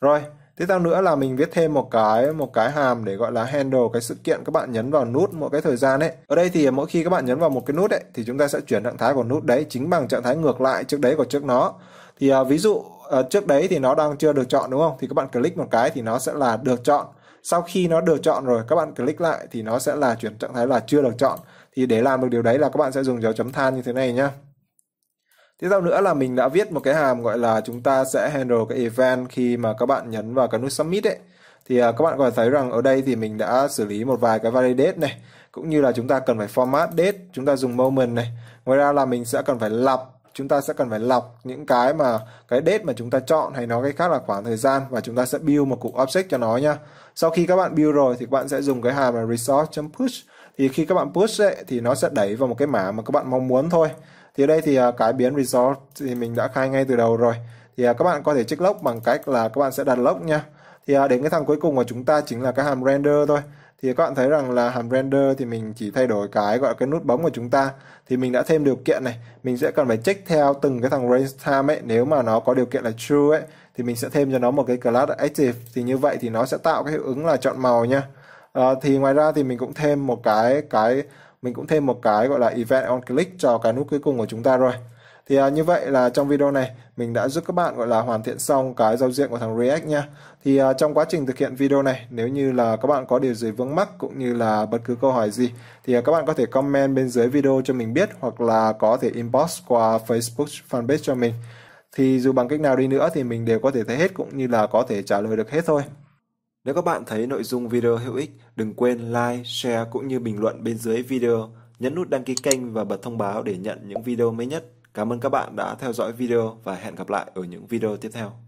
[SPEAKER 1] rồi tiếp theo nữa là mình viết thêm một cái một cái hàm để gọi là handle cái sự kiện các bạn nhấn vào nút mỗi cái thời gian ấy ở đây thì mỗi khi các bạn nhấn vào một cái nút ấy thì chúng ta sẽ chuyển trạng thái của nút đấy chính bằng trạng thái ngược lại trước đấy của trước nó thì à, ví dụ Ờ, trước đấy thì nó đang chưa được chọn đúng không thì các bạn click một cái thì nó sẽ là được chọn sau khi nó được chọn rồi các bạn click lại thì nó sẽ là chuyển trạng thái là chưa được chọn thì để làm được điều đấy là các bạn sẽ dùng dấu chấm than như thế này nhá tiếp theo nữa là mình đã viết một cái hàm gọi là chúng ta sẽ handle cái event khi mà các bạn nhấn vào cái nút submit ấy thì à, các bạn có thể thấy rằng ở đây thì mình đã xử lý một vài cái validate này cũng như là chúng ta cần phải format date chúng ta dùng moment này ngoài ra là mình sẽ cần phải lập chúng ta sẽ cần phải lọc những cái mà cái date mà chúng ta chọn hay nói cách khác là khoảng thời gian và chúng ta sẽ build một cụm object cho nó nha sau khi các bạn build rồi thì các bạn sẽ dùng cái hàm là resource.push thì khi các bạn push ấy, thì nó sẽ đẩy vào một cái mã mà các bạn mong muốn thôi thì ở đây thì à, cái biến resource thì mình đã khai ngay từ đầu rồi thì à, các bạn có thể check lock bằng cách là các bạn sẽ đặt lock nha thì à, đến cái thằng cuối cùng của chúng ta chính là cái hàm render thôi thì các bạn thấy rằng là hàm render thì mình chỉ thay đổi cái gọi là cái nút bấm của chúng ta thì mình đã thêm điều kiện này mình sẽ cần phải check theo từng cái thằng range time ấy nếu mà nó có điều kiện là true ấy thì mình sẽ thêm cho nó một cái class active thì như vậy thì nó sẽ tạo cái hiệu ứng là chọn màu nha à, thì ngoài ra thì mình cũng thêm một cái cái mình cũng thêm một cái gọi là event on click cho cái nút cuối cùng của chúng ta rồi thì à, như vậy là trong video này mình đã giúp các bạn gọi là hoàn thiện xong cái giao diện của thằng React nha. Thì à, trong quá trình thực hiện video này nếu như là các bạn có điều gì vướng mắc cũng như là bất cứ câu hỏi gì thì à, các bạn có thể comment bên dưới video cho mình biết hoặc là có thể inbox qua Facebook fanpage cho mình. Thì dù bằng cách nào đi nữa thì mình đều có thể thấy hết cũng như là có thể trả lời được hết thôi. Nếu các bạn thấy nội dung video hữu ích, đừng quên like, share cũng như bình luận bên dưới video, nhấn nút đăng ký kênh và bật thông báo để nhận những video mới nhất. Cảm ơn các bạn đã theo dõi video và hẹn gặp lại ở những video tiếp theo.